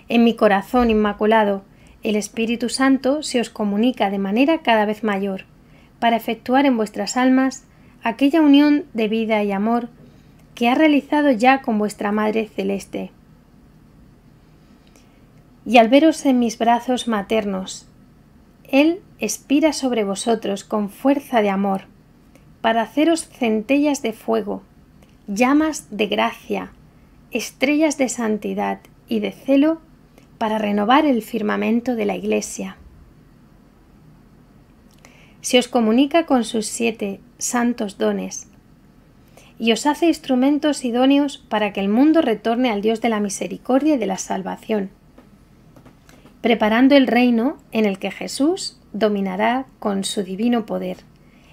En mi corazón inmaculado, el Espíritu Santo se os comunica de manera cada vez mayor para efectuar en vuestras almas aquella unión de vida y amor que ha realizado ya con vuestra Madre Celeste. Y al veros en mis brazos maternos, Él expira sobre vosotros con fuerza de amor, para haceros centellas de fuego, llamas de gracia, estrellas de santidad y de celo, para renovar el firmamento de la Iglesia se os comunica con sus siete santos dones y os hace instrumentos idóneos para que el mundo retorne al Dios de la misericordia y de la salvación, preparando el reino en el que Jesús dominará con su divino poder,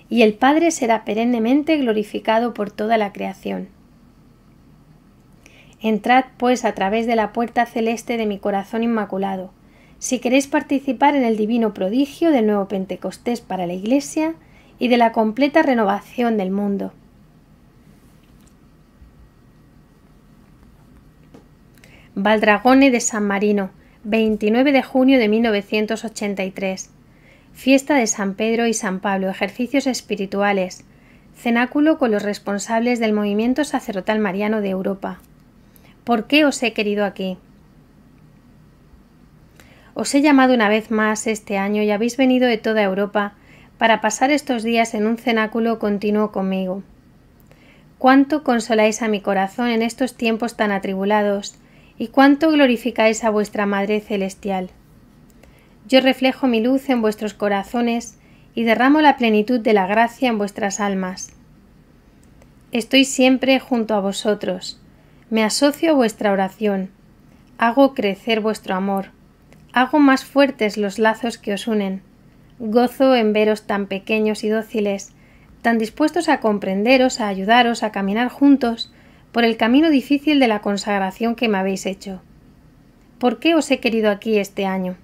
y el Padre será perennemente glorificado por toda la creación. Entrad, pues, a través de la puerta celeste de mi corazón inmaculado, si queréis participar en el divino prodigio del nuevo Pentecostés para la Iglesia y de la completa renovación del mundo. Valdragone de San Marino, 29 de junio de 1983. Fiesta de San Pedro y San Pablo, ejercicios espirituales. Cenáculo con los responsables del movimiento sacerdotal mariano de Europa. ¿Por qué os he querido aquí? Os he llamado una vez más este año y habéis venido de toda Europa para pasar estos días en un cenáculo continuo conmigo. Cuánto consoláis a mi corazón en estos tiempos tan atribulados, y cuánto glorificáis a vuestra Madre Celestial. Yo reflejo mi luz en vuestros corazones y derramo la plenitud de la gracia en vuestras almas. Estoy siempre junto a vosotros, me asocio a vuestra oración, hago crecer vuestro amor, Hago más fuertes los lazos que os unen. Gozo en veros tan pequeños y dóciles, tan dispuestos a comprenderos, a ayudaros, a caminar juntos por el camino difícil de la consagración que me habéis hecho. ¿Por qué os he querido aquí este año?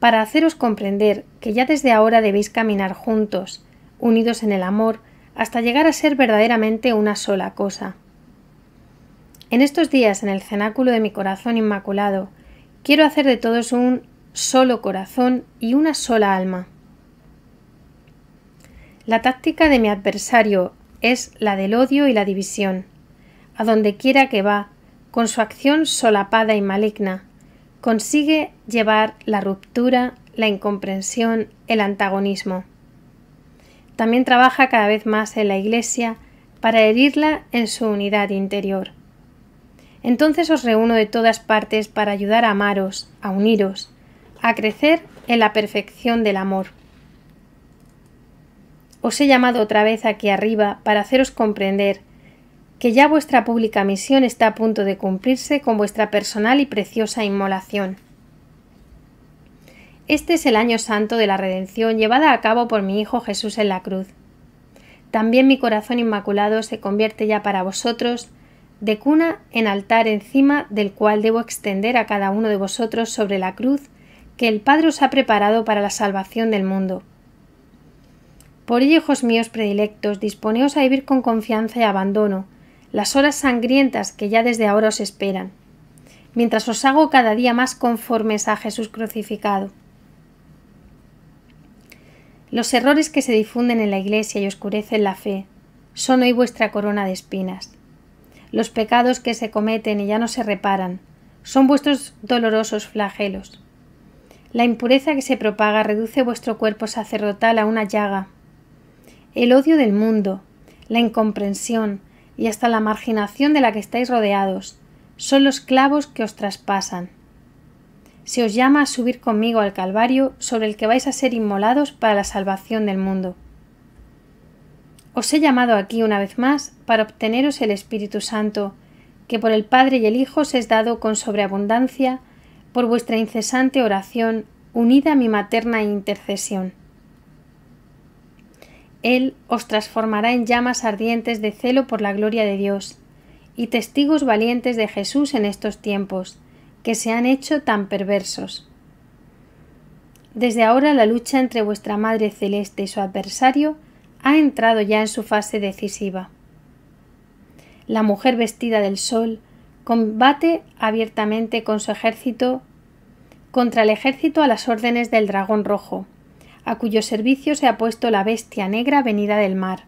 Para haceros comprender que ya desde ahora debéis caminar juntos, unidos en el amor, hasta llegar a ser verdaderamente una sola cosa. En estos días en el cenáculo de mi corazón inmaculado, Quiero hacer de todos un solo corazón y una sola alma. La táctica de mi adversario es la del odio y la división. A donde quiera que va, con su acción solapada y maligna, consigue llevar la ruptura, la incomprensión, el antagonismo. También trabaja cada vez más en la Iglesia para herirla en su unidad interior entonces os reúno de todas partes para ayudar a amaros, a uniros, a crecer en la perfección del amor. Os he llamado otra vez aquí arriba para haceros comprender que ya vuestra pública misión está a punto de cumplirse con vuestra personal y preciosa inmolación. Este es el año santo de la redención llevada a cabo por mi Hijo Jesús en la cruz. También mi corazón inmaculado se convierte ya para vosotros de cuna en altar encima del cual debo extender a cada uno de vosotros sobre la cruz que el Padre os ha preparado para la salvación del mundo. Por ello, hijos míos predilectos, disponeos a vivir con confianza y abandono las horas sangrientas que ya desde ahora os esperan, mientras os hago cada día más conformes a Jesús crucificado. Los errores que se difunden en la Iglesia y oscurecen la fe son hoy vuestra corona de espinas los pecados que se cometen y ya no se reparan, son vuestros dolorosos flagelos. La impureza que se propaga reduce vuestro cuerpo sacerdotal a una llaga. El odio del mundo, la incomprensión y hasta la marginación de la que estáis rodeados son los clavos que os traspasan. Se os llama a subir conmigo al Calvario sobre el que vais a ser inmolados para la salvación del mundo. Os he llamado aquí una vez más para obteneros el Espíritu Santo, que por el Padre y el Hijo os es dado con sobreabundancia, por vuestra incesante oración, unida a mi materna intercesión. Él os transformará en llamas ardientes de celo por la gloria de Dios, y testigos valientes de Jesús en estos tiempos, que se han hecho tan perversos. Desde ahora la lucha entre vuestra Madre Celeste y su adversario ha entrado ya en su fase decisiva. La mujer vestida del sol combate abiertamente con su ejército contra el ejército a las órdenes del dragón rojo, a cuyo servicio se ha puesto la bestia negra venida del mar.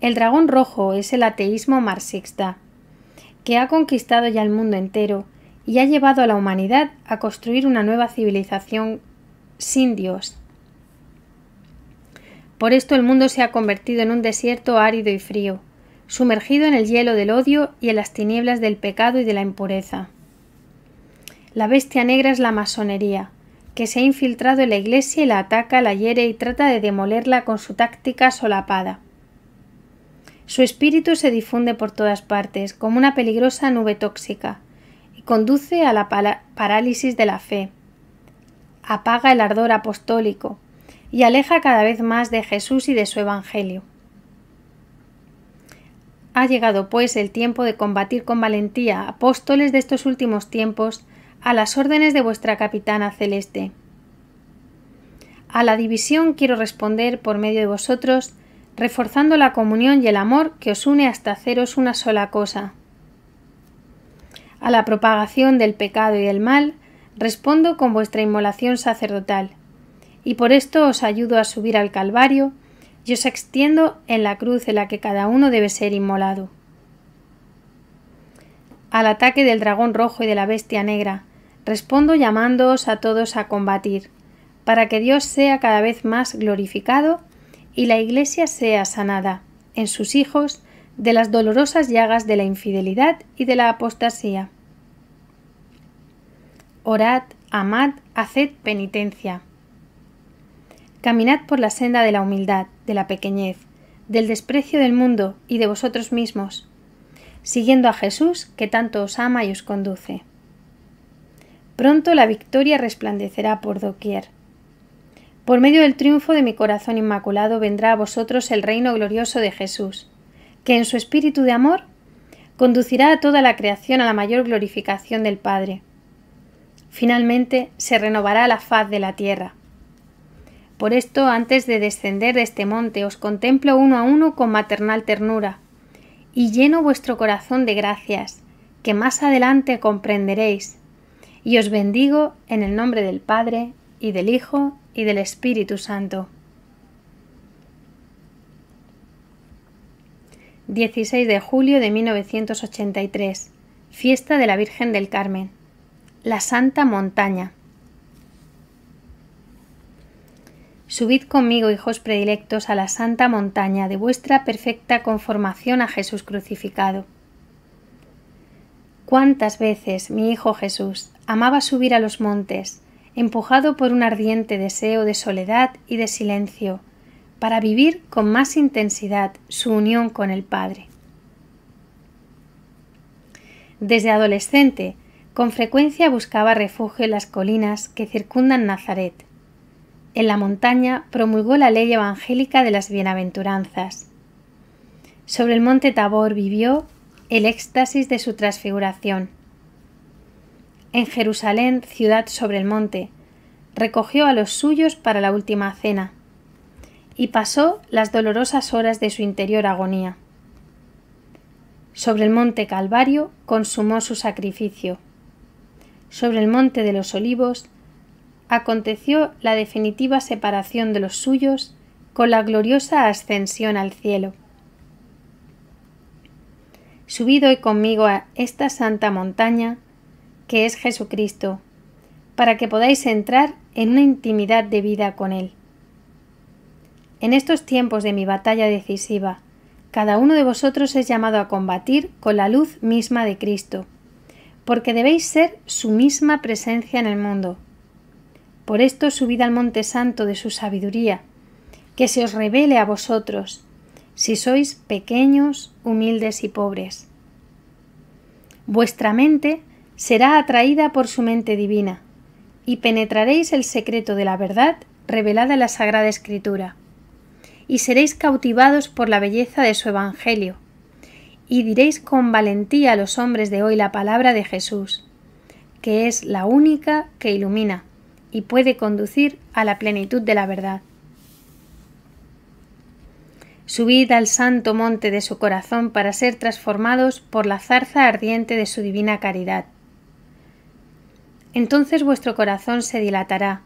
El dragón rojo es el ateísmo marxista, que ha conquistado ya el mundo entero y ha llevado a la humanidad a construir una nueva civilización sin Dios. Por esto el mundo se ha convertido en un desierto árido y frío, sumergido en el hielo del odio y en las tinieblas del pecado y de la impureza. La bestia negra es la masonería, que se ha infiltrado en la iglesia y la ataca, la hiere y trata de demolerla con su táctica solapada. Su espíritu se difunde por todas partes, como una peligrosa nube tóxica, y conduce a la parálisis de la fe. Apaga el ardor apostólico, y aleja cada vez más de Jesús y de su Evangelio. Ha llegado, pues, el tiempo de combatir con valentía, apóstoles de estos últimos tiempos, a las órdenes de vuestra capitana celeste. A la división quiero responder por medio de vosotros, reforzando la comunión y el amor que os une hasta haceros una sola cosa. A la propagación del pecado y del mal, respondo con vuestra inmolación sacerdotal y por esto os ayudo a subir al Calvario y os extiendo en la cruz en la que cada uno debe ser inmolado. Al ataque del dragón rojo y de la bestia negra, respondo llamándoos a todos a combatir, para que Dios sea cada vez más glorificado y la Iglesia sea sanada en sus hijos de las dolorosas llagas de la infidelidad y de la apostasía. Orad, amad, haced penitencia. Caminad por la senda de la humildad, de la pequeñez, del desprecio del mundo y de vosotros mismos, siguiendo a Jesús que tanto os ama y os conduce. Pronto la victoria resplandecerá por doquier. Por medio del triunfo de mi corazón inmaculado vendrá a vosotros el reino glorioso de Jesús, que en su espíritu de amor conducirá a toda la creación a la mayor glorificación del Padre. Finalmente se renovará la faz de la tierra. Por esto, antes de descender de este monte, os contemplo uno a uno con maternal ternura, y lleno vuestro corazón de gracias, que más adelante comprenderéis. Y os bendigo en el nombre del Padre, y del Hijo, y del Espíritu Santo. 16 de julio de 1983, fiesta de la Virgen del Carmen, la Santa Montaña. Subid conmigo, hijos predilectos, a la santa montaña de vuestra perfecta conformación a Jesús crucificado. ¿Cuántas veces mi Hijo Jesús amaba subir a los montes, empujado por un ardiente deseo de soledad y de silencio, para vivir con más intensidad su unión con el Padre? Desde adolescente, con frecuencia buscaba refugio en las colinas que circundan Nazaret, en la montaña promulgó la ley evangélica de las bienaventuranzas. Sobre el monte Tabor vivió el éxtasis de su transfiguración. En Jerusalén, ciudad sobre el monte, recogió a los suyos para la última cena y pasó las dolorosas horas de su interior agonía. Sobre el monte Calvario consumó su sacrificio. Sobre el monte de los olivos aconteció la definitiva separación de los suyos con la gloriosa ascensión al cielo. Subid hoy conmigo a esta santa montaña, que es Jesucristo, para que podáis entrar en una intimidad de vida con Él. En estos tiempos de mi batalla decisiva, cada uno de vosotros es llamado a combatir con la luz misma de Cristo, porque debéis ser su misma presencia en el mundo, por esto subid al monte santo de su sabiduría, que se os revele a vosotros, si sois pequeños, humildes y pobres. Vuestra mente será atraída por su mente divina, y penetraréis el secreto de la verdad revelada en la Sagrada Escritura, y seréis cautivados por la belleza de su Evangelio, y diréis con valentía a los hombres de hoy la palabra de Jesús, que es la única que ilumina, y puede conducir a la plenitud de la verdad. Subid al santo monte de su corazón para ser transformados por la zarza ardiente de su divina caridad. Entonces vuestro corazón se dilatará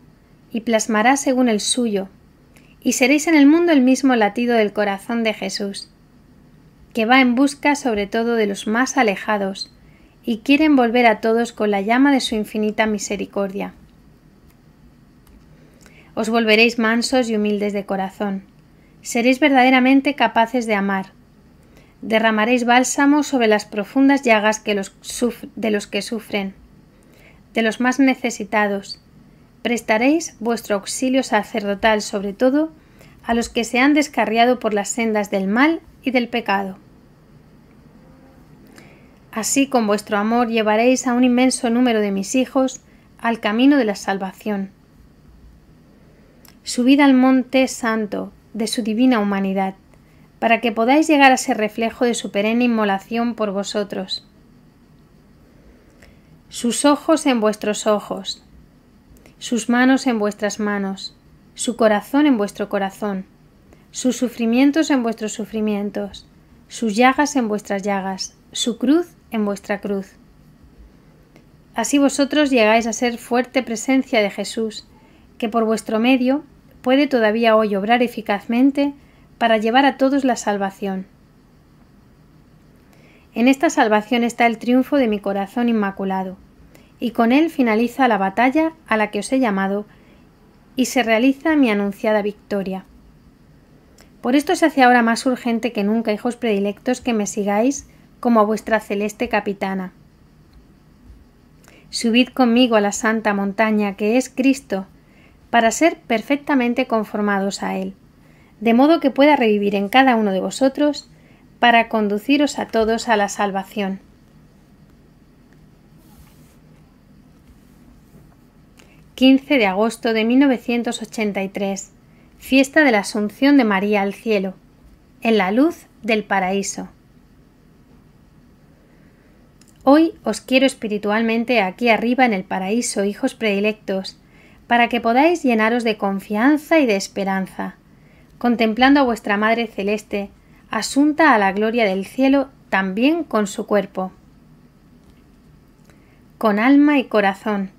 y plasmará según el suyo, y seréis en el mundo el mismo latido del corazón de Jesús, que va en busca sobre todo de los más alejados, y quiere envolver a todos con la llama de su infinita misericordia. Os volveréis mansos y humildes de corazón. Seréis verdaderamente capaces de amar. Derramaréis bálsamo sobre las profundas llagas de los que sufren, de los más necesitados. Prestaréis vuestro auxilio sacerdotal, sobre todo, a los que se han descarriado por las sendas del mal y del pecado. Así con vuestro amor llevaréis a un inmenso número de mis hijos al camino de la salvación subid al monte santo de su divina humanidad, para que podáis llegar a ser reflejo de su perenne inmolación por vosotros. Sus ojos en vuestros ojos, sus manos en vuestras manos, su corazón en vuestro corazón, sus sufrimientos en vuestros sufrimientos, sus llagas en vuestras llagas, su cruz en vuestra cruz. Así vosotros llegáis a ser fuerte presencia de Jesús, que por vuestro medio puede todavía hoy obrar eficazmente para llevar a todos la salvación. En esta salvación está el triunfo de mi corazón inmaculado, y con él finaliza la batalla a la que os he llamado y se realiza mi anunciada victoria. Por esto se hace ahora más urgente que nunca, hijos predilectos, que me sigáis como a vuestra celeste capitana. Subid conmigo a la santa montaña que es Cristo, para ser perfectamente conformados a Él, de modo que pueda revivir en cada uno de vosotros para conduciros a todos a la salvación. ...15 de agosto de 1983... ...fiesta de la Asunción de María al Cielo... ...en la luz del paraíso. Hoy os quiero espiritualmente aquí arriba en el paraíso, hijos predilectos para que podáis llenaros de confianza y de esperanza, contemplando a vuestra Madre Celeste, asunta a la gloria del cielo también con su cuerpo. Con alma y corazón,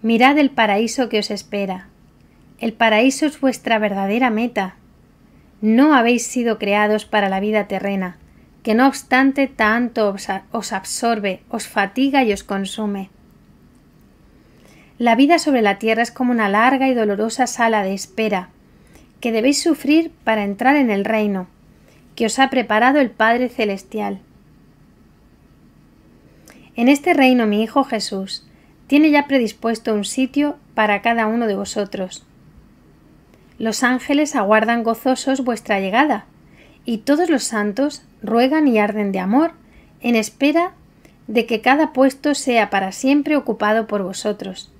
mirad el paraíso que os espera. El paraíso es vuestra verdadera meta. No habéis sido creados para la vida terrena, que no obstante tanto os absorbe, os fatiga y os consume. La vida sobre la tierra es como una larga y dolorosa sala de espera, que debéis sufrir para entrar en el reino, que os ha preparado el Padre Celestial. En este reino mi Hijo Jesús tiene ya predispuesto un sitio para cada uno de vosotros. Los ángeles aguardan gozosos vuestra llegada, y todos los santos ruegan y arden de amor, en espera de que cada puesto sea para siempre ocupado por vosotros.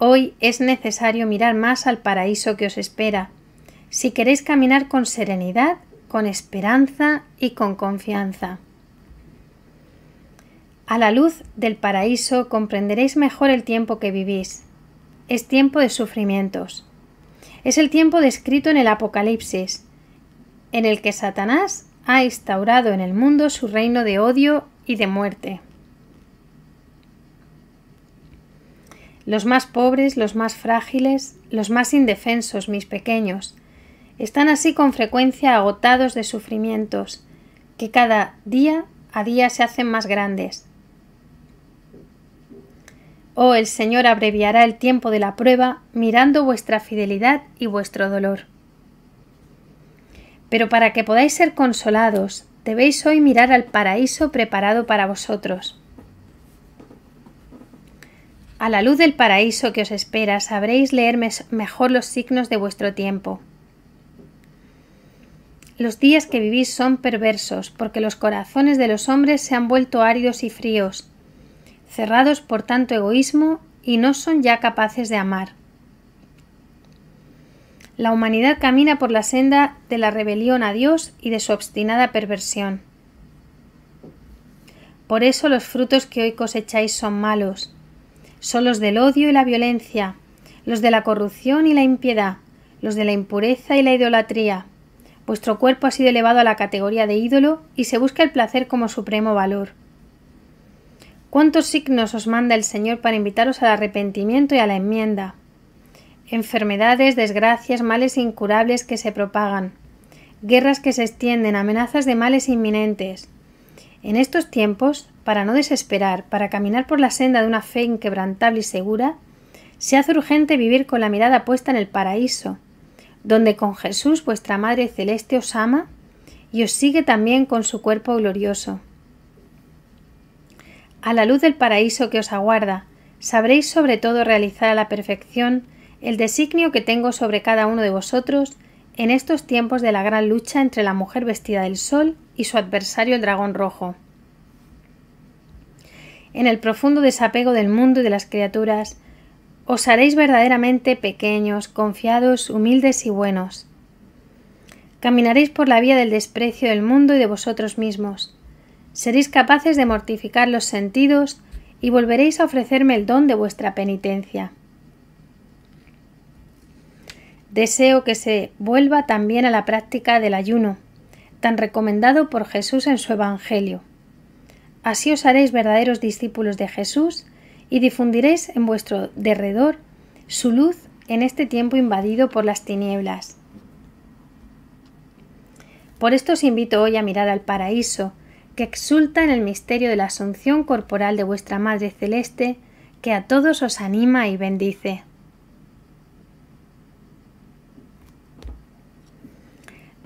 Hoy es necesario mirar más al paraíso que os espera, si queréis caminar con serenidad, con esperanza y con confianza. A la luz del paraíso comprenderéis mejor el tiempo que vivís. Es tiempo de sufrimientos. Es el tiempo descrito en el Apocalipsis, en el que Satanás ha instaurado en el mundo su reino de odio y de muerte. los más pobres, los más frágiles, los más indefensos, mis pequeños. Están así con frecuencia agotados de sufrimientos, que cada día a día se hacen más grandes. Oh, el Señor abreviará el tiempo de la prueba, mirando vuestra fidelidad y vuestro dolor. Pero para que podáis ser consolados, debéis hoy mirar al paraíso preparado para vosotros. A la luz del paraíso que os espera, sabréis leer mejor los signos de vuestro tiempo. Los días que vivís son perversos, porque los corazones de los hombres se han vuelto áridos y fríos, cerrados por tanto egoísmo, y no son ya capaces de amar. La humanidad camina por la senda de la rebelión a Dios y de su obstinada perversión. Por eso los frutos que hoy cosecháis son malos, son los del odio y la violencia, los de la corrupción y la impiedad, los de la impureza y la idolatría. Vuestro cuerpo ha sido elevado a la categoría de ídolo y se busca el placer como supremo valor. ¿Cuántos signos os manda el Señor para invitaros al arrepentimiento y a la enmienda? Enfermedades, desgracias, males incurables que se propagan, guerras que se extienden, amenazas de males inminentes. En estos tiempos para no desesperar, para caminar por la senda de una fe inquebrantable y segura, se hace urgente vivir con la mirada puesta en el paraíso, donde con Jesús vuestra Madre Celeste os ama y os sigue también con su cuerpo glorioso. A la luz del paraíso que os aguarda, sabréis sobre todo realizar a la perfección el designio que tengo sobre cada uno de vosotros en estos tiempos de la gran lucha entre la mujer vestida del sol y su adversario el dragón rojo en el profundo desapego del mundo y de las criaturas, os haréis verdaderamente pequeños, confiados, humildes y buenos. Caminaréis por la vía del desprecio del mundo y de vosotros mismos. Seréis capaces de mortificar los sentidos y volveréis a ofrecerme el don de vuestra penitencia. Deseo que se vuelva también a la práctica del ayuno, tan recomendado por Jesús en su Evangelio. Así os haréis verdaderos discípulos de Jesús y difundiréis en vuestro derredor su luz en este tiempo invadido por las tinieblas. Por esto os invito hoy a mirar al paraíso, que exulta en el misterio de la asunción corporal de vuestra Madre Celeste, que a todos os anima y bendice.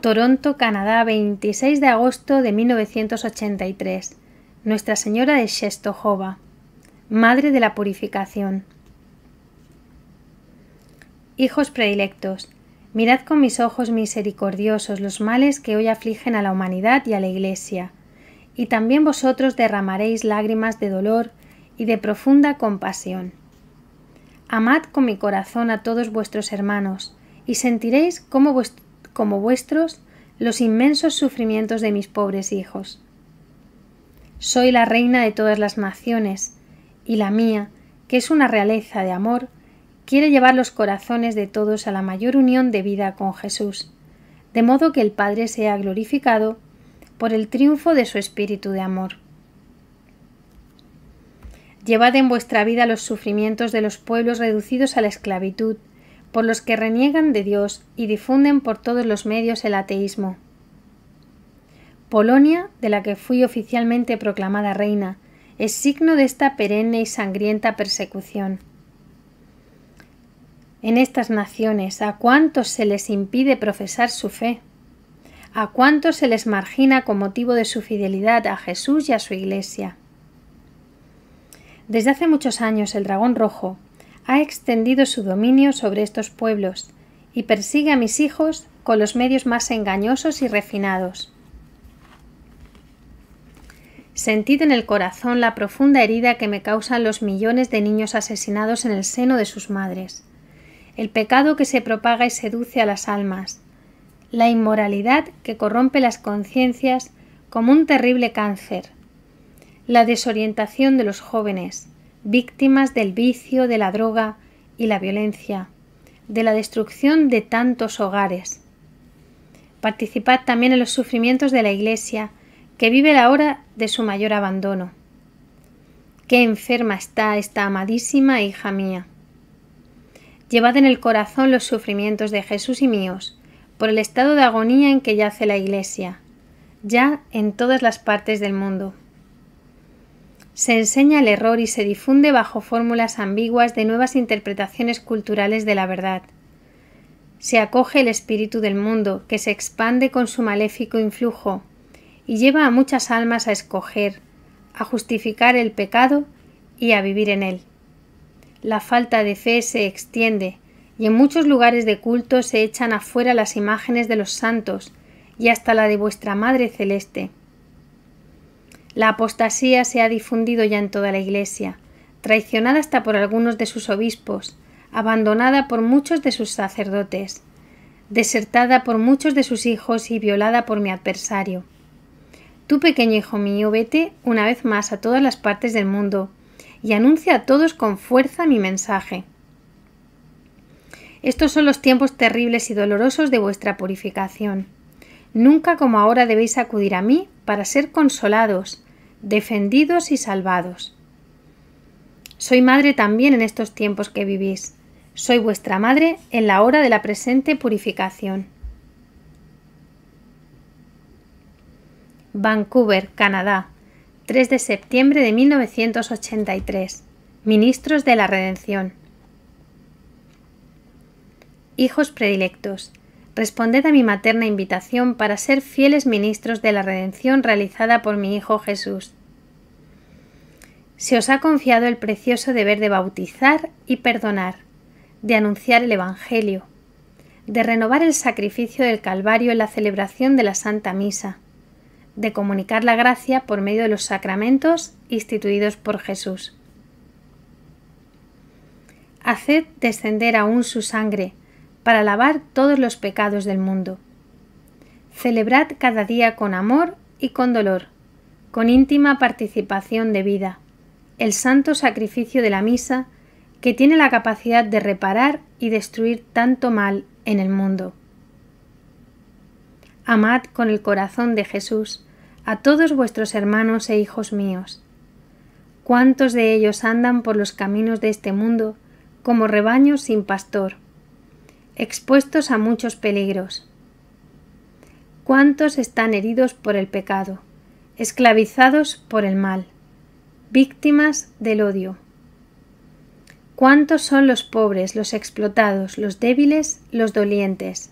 Toronto, Canadá, 26 de agosto de 1983. Nuestra Señora de Jova, Madre de la Purificación. Hijos predilectos, mirad con mis ojos misericordiosos los males que hoy afligen a la humanidad y a la Iglesia, y también vosotros derramaréis lágrimas de dolor y de profunda compasión. Amad con mi corazón a todos vuestros hermanos, y sentiréis como vuestros los inmensos sufrimientos de mis pobres hijos soy la reina de todas las naciones, y la mía, que es una realeza de amor, quiere llevar los corazones de todos a la mayor unión de vida con Jesús, de modo que el Padre sea glorificado por el triunfo de su espíritu de amor. Llevad en vuestra vida los sufrimientos de los pueblos reducidos a la esclavitud, por los que reniegan de Dios y difunden por todos los medios el ateísmo. Polonia, de la que fui oficialmente proclamada reina, es signo de esta perenne y sangrienta persecución. En estas naciones, ¿a cuántos se les impide profesar su fe? ¿A cuántos se les margina con motivo de su fidelidad a Jesús y a su Iglesia? Desde hace muchos años el dragón rojo ha extendido su dominio sobre estos pueblos y persigue a mis hijos con los medios más engañosos y refinados. Sentid en el corazón la profunda herida que me causan los millones de niños asesinados en el seno de sus madres, el pecado que se propaga y seduce a las almas, la inmoralidad que corrompe las conciencias como un terrible cáncer, la desorientación de los jóvenes, víctimas del vicio, de la droga y la violencia, de la destrucción de tantos hogares. Participad también en los sufrimientos de la Iglesia, que vive la hora de su mayor abandono. Qué enferma está esta amadísima hija mía. Llevad en el corazón los sufrimientos de Jesús y míos, por el estado de agonía en que yace la Iglesia, ya en todas las partes del mundo. Se enseña el error y se difunde bajo fórmulas ambiguas de nuevas interpretaciones culturales de la verdad. Se acoge el espíritu del mundo, que se expande con su maléfico influjo, y lleva a muchas almas a escoger, a justificar el pecado y a vivir en él. La falta de fe se extiende y en muchos lugares de culto se echan afuera las imágenes de los santos y hasta la de vuestra Madre Celeste. La apostasía se ha difundido ya en toda la Iglesia, traicionada hasta por algunos de sus obispos, abandonada por muchos de sus sacerdotes, desertada por muchos de sus hijos y violada por mi adversario. Tú, pequeño hijo mío, vete una vez más a todas las partes del mundo y anuncia a todos con fuerza mi mensaje. Estos son los tiempos terribles y dolorosos de vuestra purificación. Nunca como ahora debéis acudir a mí para ser consolados, defendidos y salvados. Soy madre también en estos tiempos que vivís. Soy vuestra madre en la hora de la presente purificación. Vancouver, Canadá, 3 de septiembre de 1983. Ministros de la Redención. Hijos predilectos, responded a mi materna invitación para ser fieles ministros de la redención realizada por mi Hijo Jesús. Se os ha confiado el precioso deber de bautizar y perdonar, de anunciar el Evangelio, de renovar el sacrificio del Calvario en la celebración de la Santa Misa, de comunicar la gracia por medio de los sacramentos instituidos por Jesús. Haced descender aún su sangre para lavar todos los pecados del mundo. Celebrad cada día con amor y con dolor, con íntima participación de vida, el santo sacrificio de la misa que tiene la capacidad de reparar y destruir tanto mal en el mundo amad con el corazón de Jesús a todos vuestros hermanos e hijos míos. ¿Cuántos de ellos andan por los caminos de este mundo como rebaños sin pastor, expuestos a muchos peligros? ¿Cuántos están heridos por el pecado, esclavizados por el mal, víctimas del odio? ¿Cuántos son los pobres, los explotados, los débiles, los dolientes?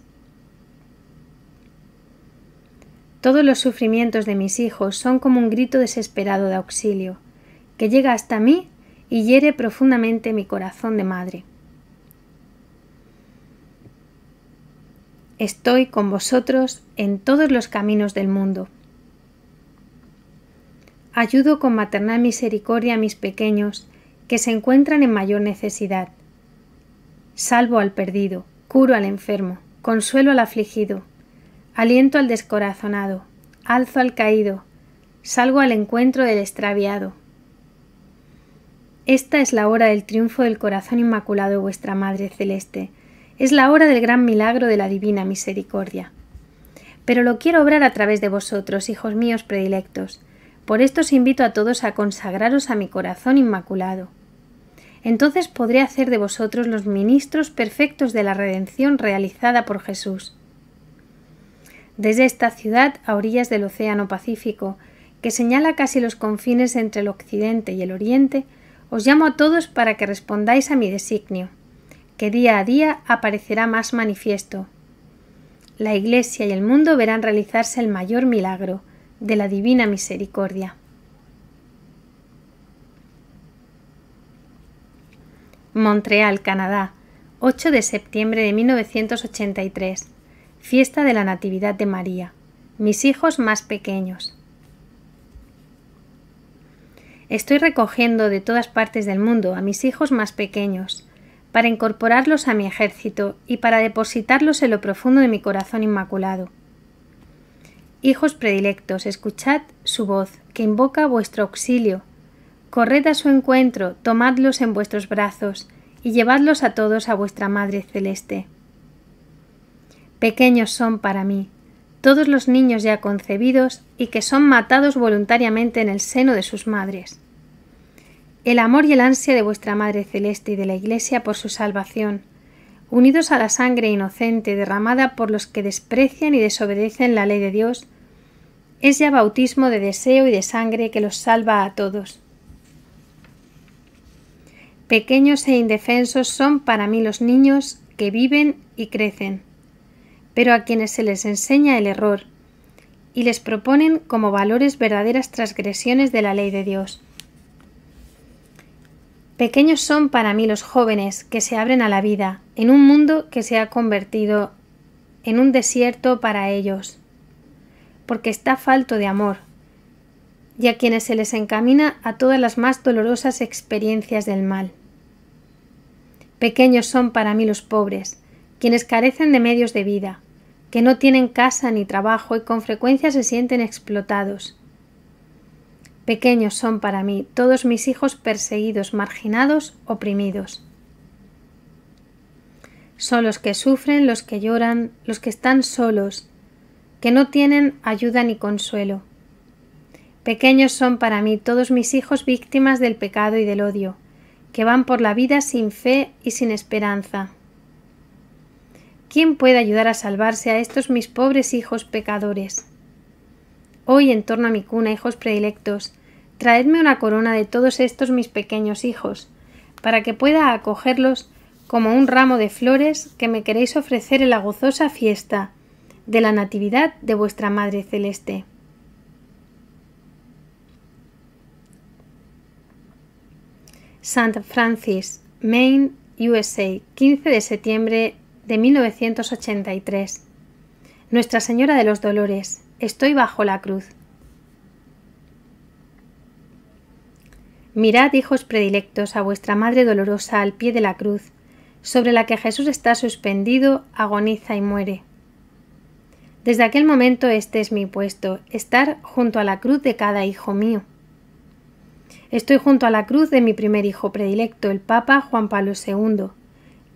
Todos los sufrimientos de mis hijos son como un grito desesperado de auxilio, que llega hasta mí y hiere profundamente mi corazón de madre. Estoy con vosotros en todos los caminos del mundo. Ayudo con maternal misericordia a mis pequeños que se encuentran en mayor necesidad. Salvo al perdido, curo al enfermo, consuelo al afligido, Aliento al descorazonado, alzo al caído, salgo al encuentro del extraviado. Esta es la hora del triunfo del corazón inmaculado de vuestra Madre Celeste, es la hora del gran milagro de la divina misericordia. Pero lo quiero obrar a través de vosotros, hijos míos predilectos. Por esto os invito a todos a consagraros a mi corazón inmaculado. Entonces podré hacer de vosotros los ministros perfectos de la redención realizada por Jesús desde esta ciudad a orillas del Océano Pacífico, que señala casi los confines entre el Occidente y el Oriente, os llamo a todos para que respondáis a mi designio, que día a día aparecerá más manifiesto. La Iglesia y el mundo verán realizarse el mayor milagro de la divina misericordia. Montreal, Canadá, 8 de septiembre de 1983. Fiesta de la Natividad de María. Mis hijos más pequeños. Estoy recogiendo de todas partes del mundo a mis hijos más pequeños, para incorporarlos a mi ejército y para depositarlos en lo profundo de mi corazón inmaculado. Hijos predilectos, escuchad su voz, que invoca vuestro auxilio. Corred a su encuentro, tomadlos en vuestros brazos, y llevadlos a todos a vuestra Madre Celeste. Pequeños son para mí todos los niños ya concebidos y que son matados voluntariamente en el seno de sus madres. El amor y el ansia de vuestra Madre Celeste y de la Iglesia por su salvación, unidos a la sangre inocente derramada por los que desprecian y desobedecen la ley de Dios, es ya bautismo de deseo y de sangre que los salva a todos. Pequeños e indefensos son para mí los niños que viven y crecen pero a quienes se les enseña el error y les proponen como valores verdaderas transgresiones de la ley de Dios. Pequeños son para mí los jóvenes que se abren a la vida en un mundo que se ha convertido en un desierto para ellos, porque está falto de amor, y a quienes se les encamina a todas las más dolorosas experiencias del mal. Pequeños son para mí los pobres, quienes carecen de medios de vida, que no tienen casa ni trabajo y con frecuencia se sienten explotados. Pequeños son para mí todos mis hijos perseguidos, marginados, oprimidos. Son los que sufren, los que lloran, los que están solos, que no tienen ayuda ni consuelo. Pequeños son para mí todos mis hijos víctimas del pecado y del odio, que van por la vida sin fe y sin esperanza. ¿Quién puede ayudar a salvarse a estos mis pobres hijos pecadores? Hoy en torno a mi cuna, hijos predilectos, traedme una corona de todos estos mis pequeños hijos, para que pueda acogerlos como un ramo de flores que me queréis ofrecer en la gozosa fiesta de la Natividad de vuestra Madre Celeste. santa Francis, Maine, USA, 15 de septiembre de 1983. Nuestra Señora de los Dolores, estoy bajo la cruz. Mirad, hijos predilectos, a vuestra Madre dolorosa al pie de la cruz, sobre la que Jesús está suspendido, agoniza y muere. Desde aquel momento este es mi puesto, estar junto a la cruz de cada hijo mío. Estoy junto a la cruz de mi primer hijo predilecto, el Papa Juan Pablo II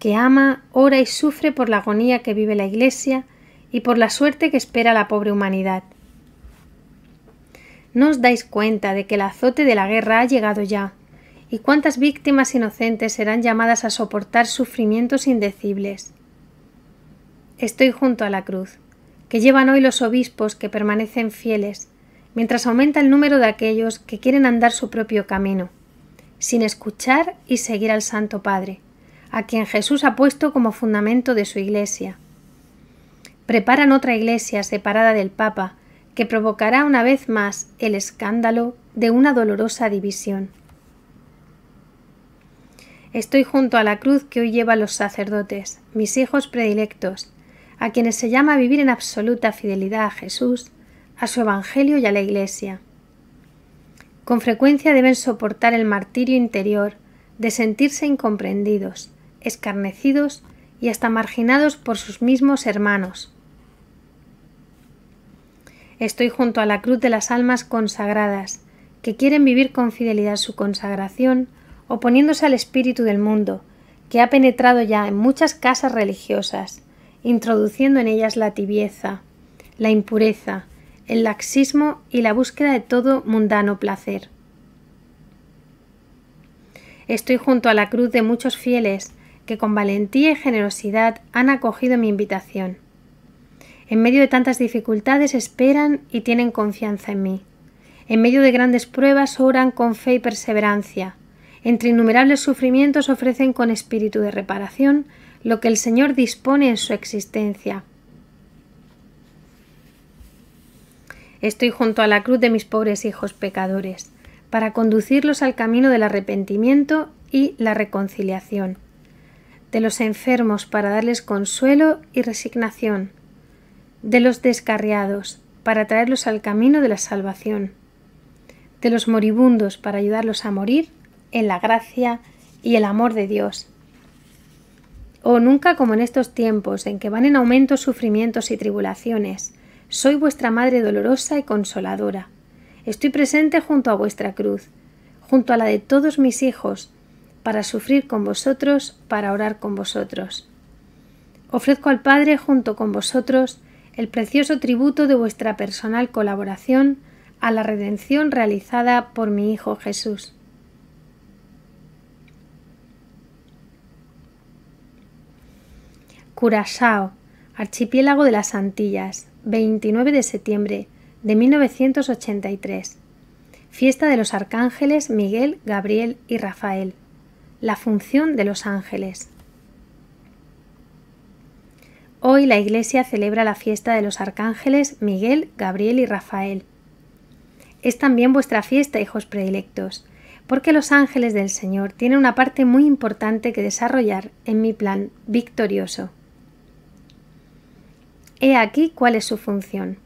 que ama, ora y sufre por la agonía que vive la Iglesia y por la suerte que espera la pobre humanidad. ¿No os dais cuenta de que el azote de la guerra ha llegado ya? ¿Y cuántas víctimas inocentes serán llamadas a soportar sufrimientos indecibles? Estoy junto a la cruz, que llevan hoy los obispos que permanecen fieles, mientras aumenta el número de aquellos que quieren andar su propio camino, sin escuchar y seguir al Santo Padre a quien Jesús ha puesto como fundamento de su Iglesia. Preparan otra Iglesia separada del Papa, que provocará una vez más el escándalo de una dolorosa división. Estoy junto a la cruz que hoy lleva los sacerdotes, mis hijos predilectos, a quienes se llama vivir en absoluta fidelidad a Jesús, a su Evangelio y a la Iglesia. Con frecuencia deben soportar el martirio interior de sentirse incomprendidos, escarnecidos y hasta marginados por sus mismos hermanos. Estoy junto a la cruz de las almas consagradas, que quieren vivir con fidelidad su consagración, oponiéndose al espíritu del mundo, que ha penetrado ya en muchas casas religiosas, introduciendo en ellas la tibieza, la impureza, el laxismo y la búsqueda de todo mundano placer. Estoy junto a la cruz de muchos fieles que con valentía y generosidad han acogido mi invitación. En medio de tantas dificultades esperan y tienen confianza en mí. En medio de grandes pruebas oran con fe y perseverancia. Entre innumerables sufrimientos ofrecen con espíritu de reparación lo que el Señor dispone en su existencia. Estoy junto a la cruz de mis pobres hijos pecadores, para conducirlos al camino del arrepentimiento y la reconciliación de los enfermos para darles consuelo y resignación, de los descarriados para traerlos al camino de la salvación, de los moribundos para ayudarlos a morir en la gracia y el amor de Dios. Oh, nunca como en estos tiempos en que van en aumento sufrimientos y tribulaciones, soy vuestra madre dolorosa y consoladora. Estoy presente junto a vuestra cruz, junto a la de todos mis hijos, para sufrir con vosotros, para orar con vosotros. Ofrezco al Padre junto con vosotros el precioso tributo de vuestra personal colaboración a la redención realizada por mi Hijo Jesús. Curaçao, archipiélago de las Antillas, 29 de septiembre de 1983. Fiesta de los arcángeles Miguel, Gabriel y Rafael la función de los ángeles. Hoy la Iglesia celebra la fiesta de los arcángeles Miguel, Gabriel y Rafael. Es también vuestra fiesta, hijos predilectos, porque los ángeles del Señor tienen una parte muy importante que desarrollar en mi plan victorioso. He aquí cuál es su función.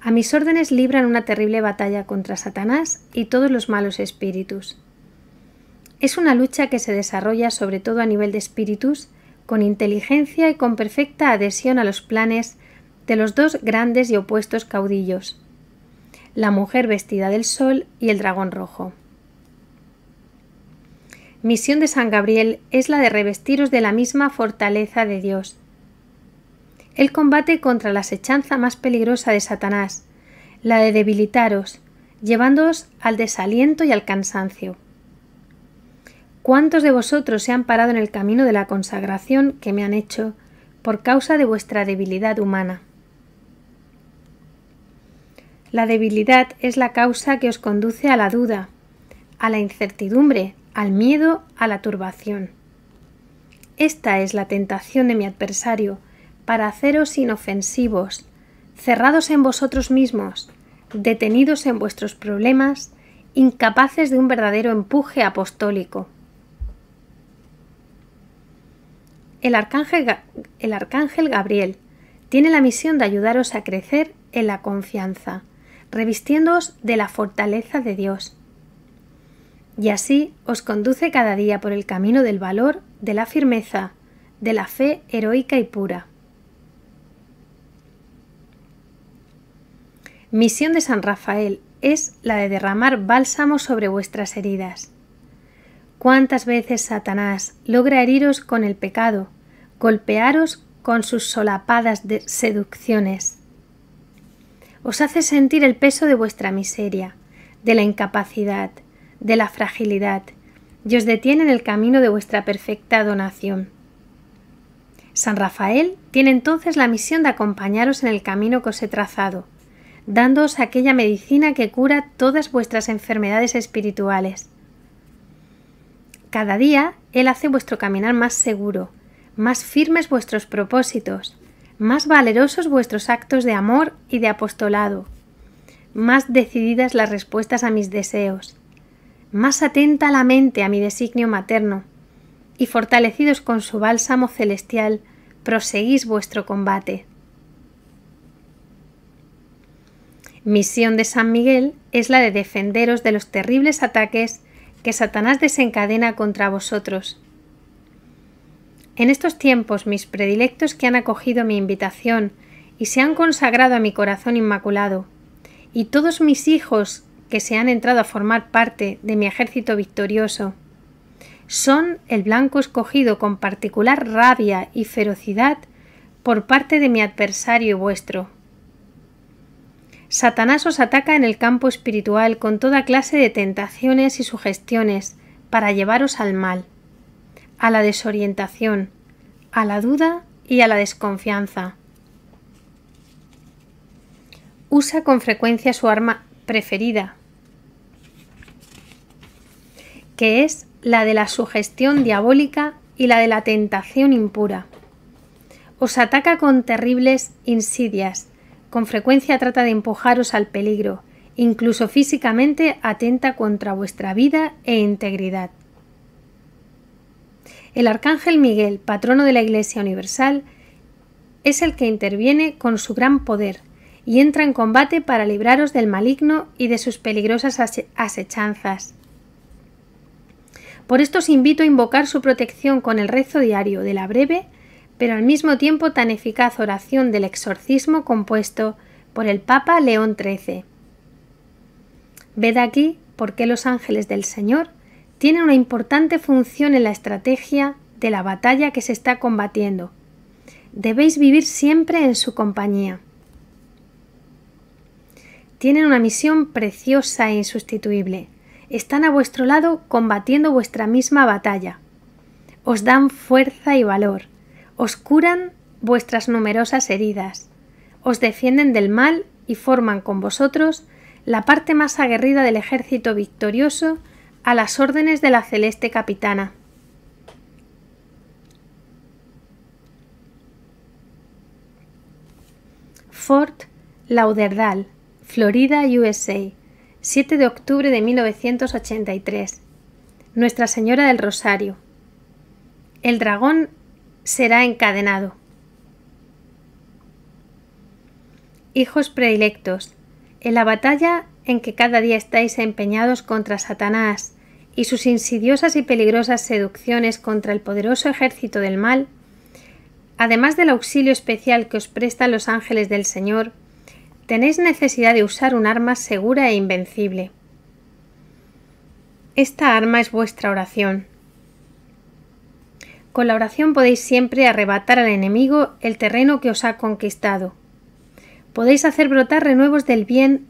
A mis órdenes libran una terrible batalla contra Satanás y todos los malos espíritus. Es una lucha que se desarrolla sobre todo a nivel de espíritus, con inteligencia y con perfecta adhesión a los planes de los dos grandes y opuestos caudillos, la mujer vestida del sol y el dragón rojo. Misión de San Gabriel es la de revestiros de la misma fortaleza de Dios. El combate contra la asechanza más peligrosa de Satanás, la de debilitaros, llevándoos al desaliento y al cansancio. ¿Cuántos de vosotros se han parado en el camino de la consagración que me han hecho por causa de vuestra debilidad humana? La debilidad es la causa que os conduce a la duda, a la incertidumbre, al miedo, a la turbación. Esta es la tentación de mi adversario, para haceros inofensivos, cerrados en vosotros mismos, detenidos en vuestros problemas, incapaces de un verdadero empuje apostólico. El arcángel, Gabriel tiene la misión de ayudaros a crecer en la confianza, revistiéndoos de la fortaleza de Dios. Y así os conduce cada día por el camino del valor, de la firmeza, de la fe heroica y pura. Misión de San Rafael es la de derramar bálsamo sobre vuestras heridas cuántas veces Satanás logra heriros con el pecado, golpearos con sus solapadas seducciones. Os hace sentir el peso de vuestra miseria, de la incapacidad, de la fragilidad, y os detiene en el camino de vuestra perfecta donación. San Rafael tiene entonces la misión de acompañaros en el camino que os he trazado, dándoos aquella medicina que cura todas vuestras enfermedades espirituales cada día Él hace vuestro caminar más seguro, más firmes vuestros propósitos, más valerosos vuestros actos de amor y de apostolado, más decididas las respuestas a mis deseos, más atenta la mente a mi designio materno, y fortalecidos con su bálsamo celestial, proseguís vuestro combate. Misión de San Miguel es la de defenderos de los terribles ataques que Satanás desencadena contra vosotros. En estos tiempos, mis predilectos que han acogido mi invitación y se han consagrado a mi corazón inmaculado, y todos mis hijos que se han entrado a formar parte de mi ejército victorioso, son el blanco escogido con particular rabia y ferocidad por parte de mi adversario y vuestro Satanás os ataca en el campo espiritual con toda clase de tentaciones y sugestiones para llevaros al mal, a la desorientación, a la duda y a la desconfianza. Usa con frecuencia su arma preferida, que es la de la sugestión diabólica y la de la tentación impura. Os ataca con terribles insidias, con frecuencia trata de empujaros al peligro, incluso físicamente atenta contra vuestra vida e integridad. El arcángel Miguel, patrono de la Iglesia Universal, es el que interviene con su gran poder y entra en combate para libraros del maligno y de sus peligrosas asechanzas. Por esto os invito a invocar su protección con el rezo diario de la breve pero al mismo tiempo tan eficaz oración del exorcismo compuesto por el Papa León XIII. Ved aquí por qué los ángeles del Señor tienen una importante función en la estrategia de la batalla que se está combatiendo. Debéis vivir siempre en su compañía. Tienen una misión preciosa e insustituible. Están a vuestro lado combatiendo vuestra misma batalla. Os dan fuerza y valor os curan vuestras numerosas heridas, os defienden del mal y forman con vosotros la parte más aguerrida del ejército victorioso a las órdenes de la celeste capitana. Fort Lauderdale, Florida, USA, 7 de octubre de 1983. Nuestra Señora del Rosario. El dragón será encadenado. Hijos predilectos, en la batalla en que cada día estáis empeñados contra Satanás y sus insidiosas y peligrosas seducciones contra el poderoso ejército del mal, además del auxilio especial que os prestan los ángeles del Señor, tenéis necesidad de usar un arma segura e invencible. Esta arma es vuestra oración. Con la oración podéis siempre arrebatar al enemigo el terreno que os ha conquistado. Podéis hacer brotar renuevos del bien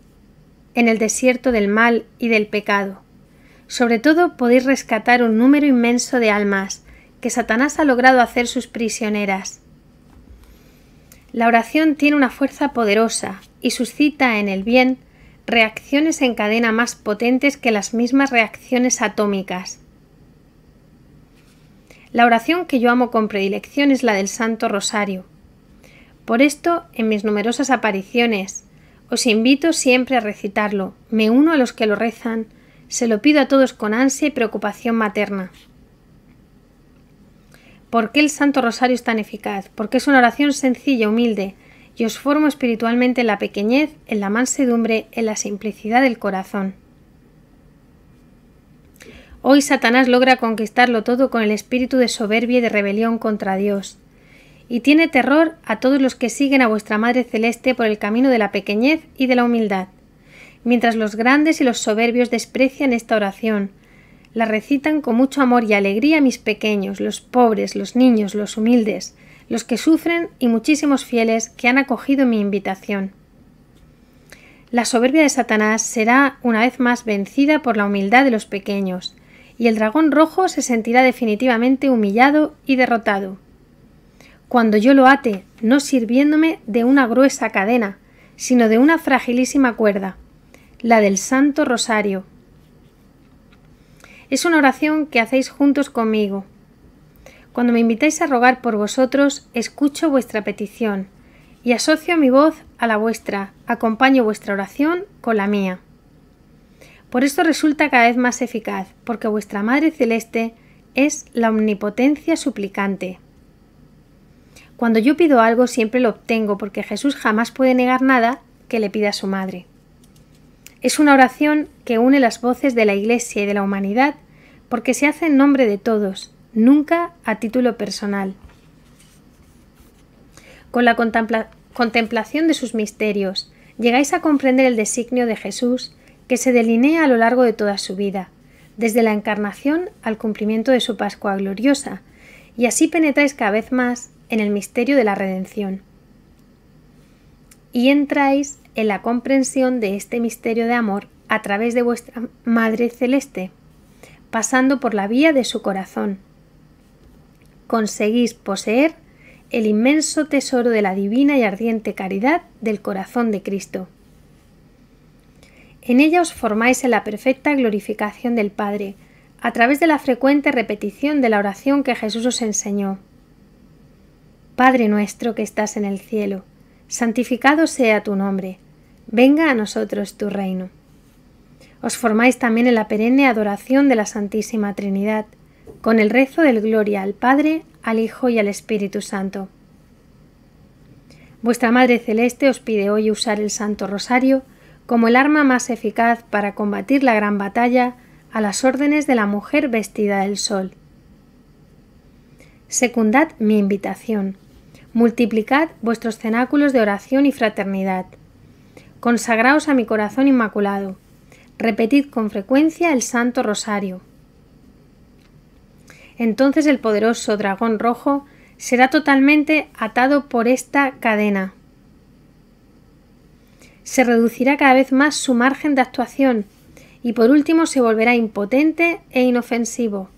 en el desierto del mal y del pecado. Sobre todo podéis rescatar un número inmenso de almas que Satanás ha logrado hacer sus prisioneras. La oración tiene una fuerza poderosa y suscita en el bien reacciones en cadena más potentes que las mismas reacciones atómicas. La oración que yo amo con predilección es la del Santo Rosario. Por esto, en mis numerosas apariciones, os invito siempre a recitarlo. Me uno a los que lo rezan. Se lo pido a todos con ansia y preocupación materna. ¿Por qué el Santo Rosario es tan eficaz? Porque es una oración sencilla, humilde, y os formo espiritualmente en la pequeñez, en la mansedumbre, en la simplicidad del corazón. Hoy Satanás logra conquistarlo todo con el espíritu de soberbia y de rebelión contra Dios. Y tiene terror a todos los que siguen a vuestra Madre Celeste por el camino de la pequeñez y de la humildad. Mientras los grandes y los soberbios desprecian esta oración, la recitan con mucho amor y alegría mis pequeños, los pobres, los niños, los humildes, los que sufren y muchísimos fieles que han acogido mi invitación. La soberbia de Satanás será una vez más vencida por la humildad de los pequeños, y el dragón rojo se sentirá definitivamente humillado y derrotado. Cuando yo lo ate, no sirviéndome de una gruesa cadena, sino de una fragilísima cuerda, la del Santo Rosario. Es una oración que hacéis juntos conmigo. Cuando me invitáis a rogar por vosotros, escucho vuestra petición y asocio mi voz a la vuestra, acompaño vuestra oración con la mía. Por esto resulta cada vez más eficaz, porque vuestra Madre Celeste es la omnipotencia suplicante. Cuando yo pido algo siempre lo obtengo, porque Jesús jamás puede negar nada que le pida a su Madre. Es una oración que une las voces de la Iglesia y de la humanidad, porque se hace en nombre de todos, nunca a título personal. Con la contemplación de sus misterios, llegáis a comprender el designio de Jesús que se delinea a lo largo de toda su vida, desde la encarnación al cumplimiento de su Pascua gloriosa, y así penetráis cada vez más en el misterio de la redención. Y entráis en la comprensión de este misterio de amor a través de vuestra Madre Celeste, pasando por la vía de su corazón. Conseguís poseer el inmenso tesoro de la divina y ardiente caridad del corazón de Cristo. En ella os formáis en la perfecta glorificación del Padre, a través de la frecuente repetición de la oración que Jesús os enseñó. Padre nuestro que estás en el cielo, santificado sea tu nombre, venga a nosotros tu reino. Os formáis también en la perenne adoración de la Santísima Trinidad, con el rezo del Gloria al Padre, al Hijo y al Espíritu Santo. Vuestra Madre Celeste os pide hoy usar el Santo Rosario, como el arma más eficaz para combatir la gran batalla a las órdenes de la mujer vestida del sol. Secundad mi invitación. Multiplicad vuestros cenáculos de oración y fraternidad. Consagraos a mi corazón inmaculado. Repetid con frecuencia el Santo Rosario. Entonces el poderoso dragón rojo será totalmente atado por esta cadena se reducirá cada vez más su margen de actuación y por último se volverá impotente e inofensivo.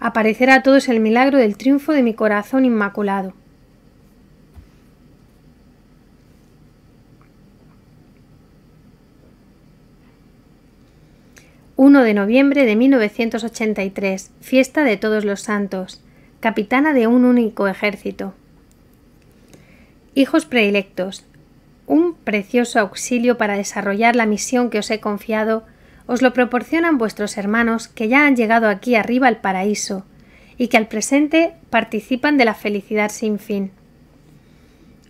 Aparecerá a todos el milagro del triunfo de mi corazón inmaculado. ...1 de noviembre de 1983... ...fiesta de todos los santos... ...capitana de un único ejército... ...hijos predilectos un precioso auxilio para desarrollar la misión que os he confiado, os lo proporcionan vuestros hermanos que ya han llegado aquí arriba al paraíso y que al presente participan de la felicidad sin fin.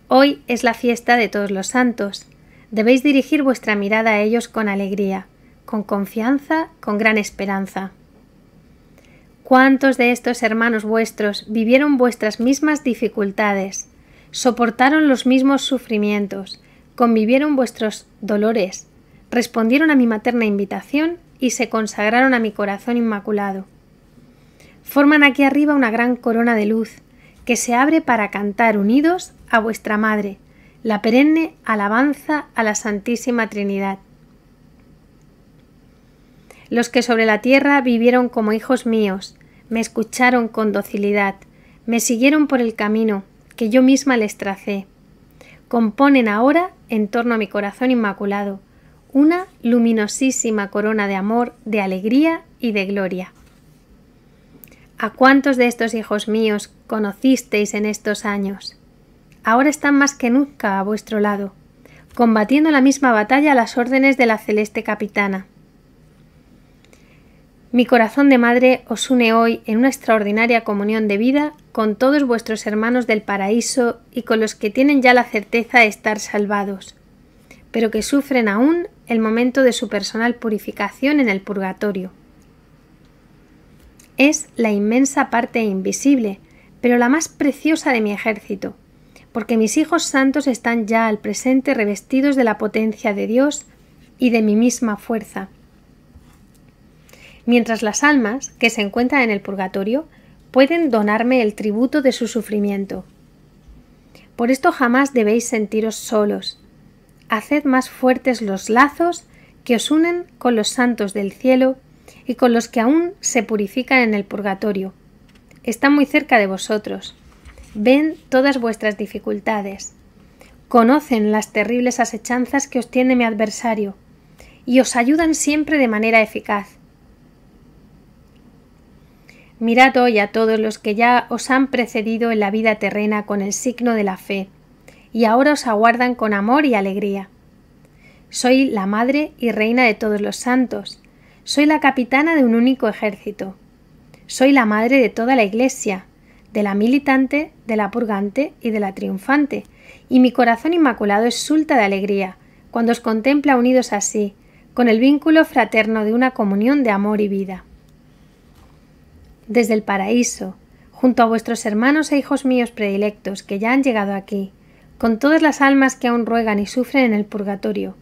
Hoy es la fiesta de todos los santos. Debéis dirigir vuestra mirada a ellos con alegría, con confianza, con gran esperanza. ¿Cuántos de estos hermanos vuestros vivieron vuestras mismas dificultades, soportaron los mismos sufrimientos, convivieron vuestros dolores, respondieron a mi materna invitación y se consagraron a mi corazón inmaculado. Forman aquí arriba una gran corona de luz, que se abre para cantar unidos a vuestra Madre, la perenne alabanza a la Santísima Trinidad. Los que sobre la tierra vivieron como hijos míos, me escucharon con docilidad, me siguieron por el camino que yo misma les tracé componen ahora en torno a mi corazón inmaculado una luminosísima corona de amor, de alegría y de gloria. ¿A cuántos de estos hijos míos conocisteis en estos años? Ahora están más que nunca a vuestro lado, combatiendo la misma batalla a las órdenes de la celeste capitana. Mi corazón de madre os une hoy en una extraordinaria comunión de vida con todos vuestros hermanos del paraíso y con los que tienen ya la certeza de estar salvados, pero que sufren aún el momento de su personal purificación en el purgatorio. Es la inmensa parte invisible, pero la más preciosa de mi ejército, porque mis hijos santos están ya al presente revestidos de la potencia de Dios y de mi misma fuerza mientras las almas que se encuentran en el purgatorio pueden donarme el tributo de su sufrimiento. Por esto jamás debéis sentiros solos. Haced más fuertes los lazos que os unen con los santos del cielo y con los que aún se purifican en el purgatorio. Están muy cerca de vosotros. Ven todas vuestras dificultades. Conocen las terribles asechanzas que os tiene mi adversario y os ayudan siempre de manera eficaz. Mirad hoy a todos los que ya os han precedido en la vida terrena con el signo de la fe, y ahora os aguardan con amor y alegría. Soy la madre y reina de todos los santos, soy la capitana de un único ejército, soy la madre de toda la Iglesia, de la militante, de la purgante y de la triunfante, y mi corazón inmaculado exulta de alegría cuando os contempla unidos así, con el vínculo fraterno de una comunión de amor y vida desde el paraíso, junto a vuestros hermanos e hijos míos predilectos que ya han llegado aquí, con todas las almas que aún ruegan y sufren en el purgatorio.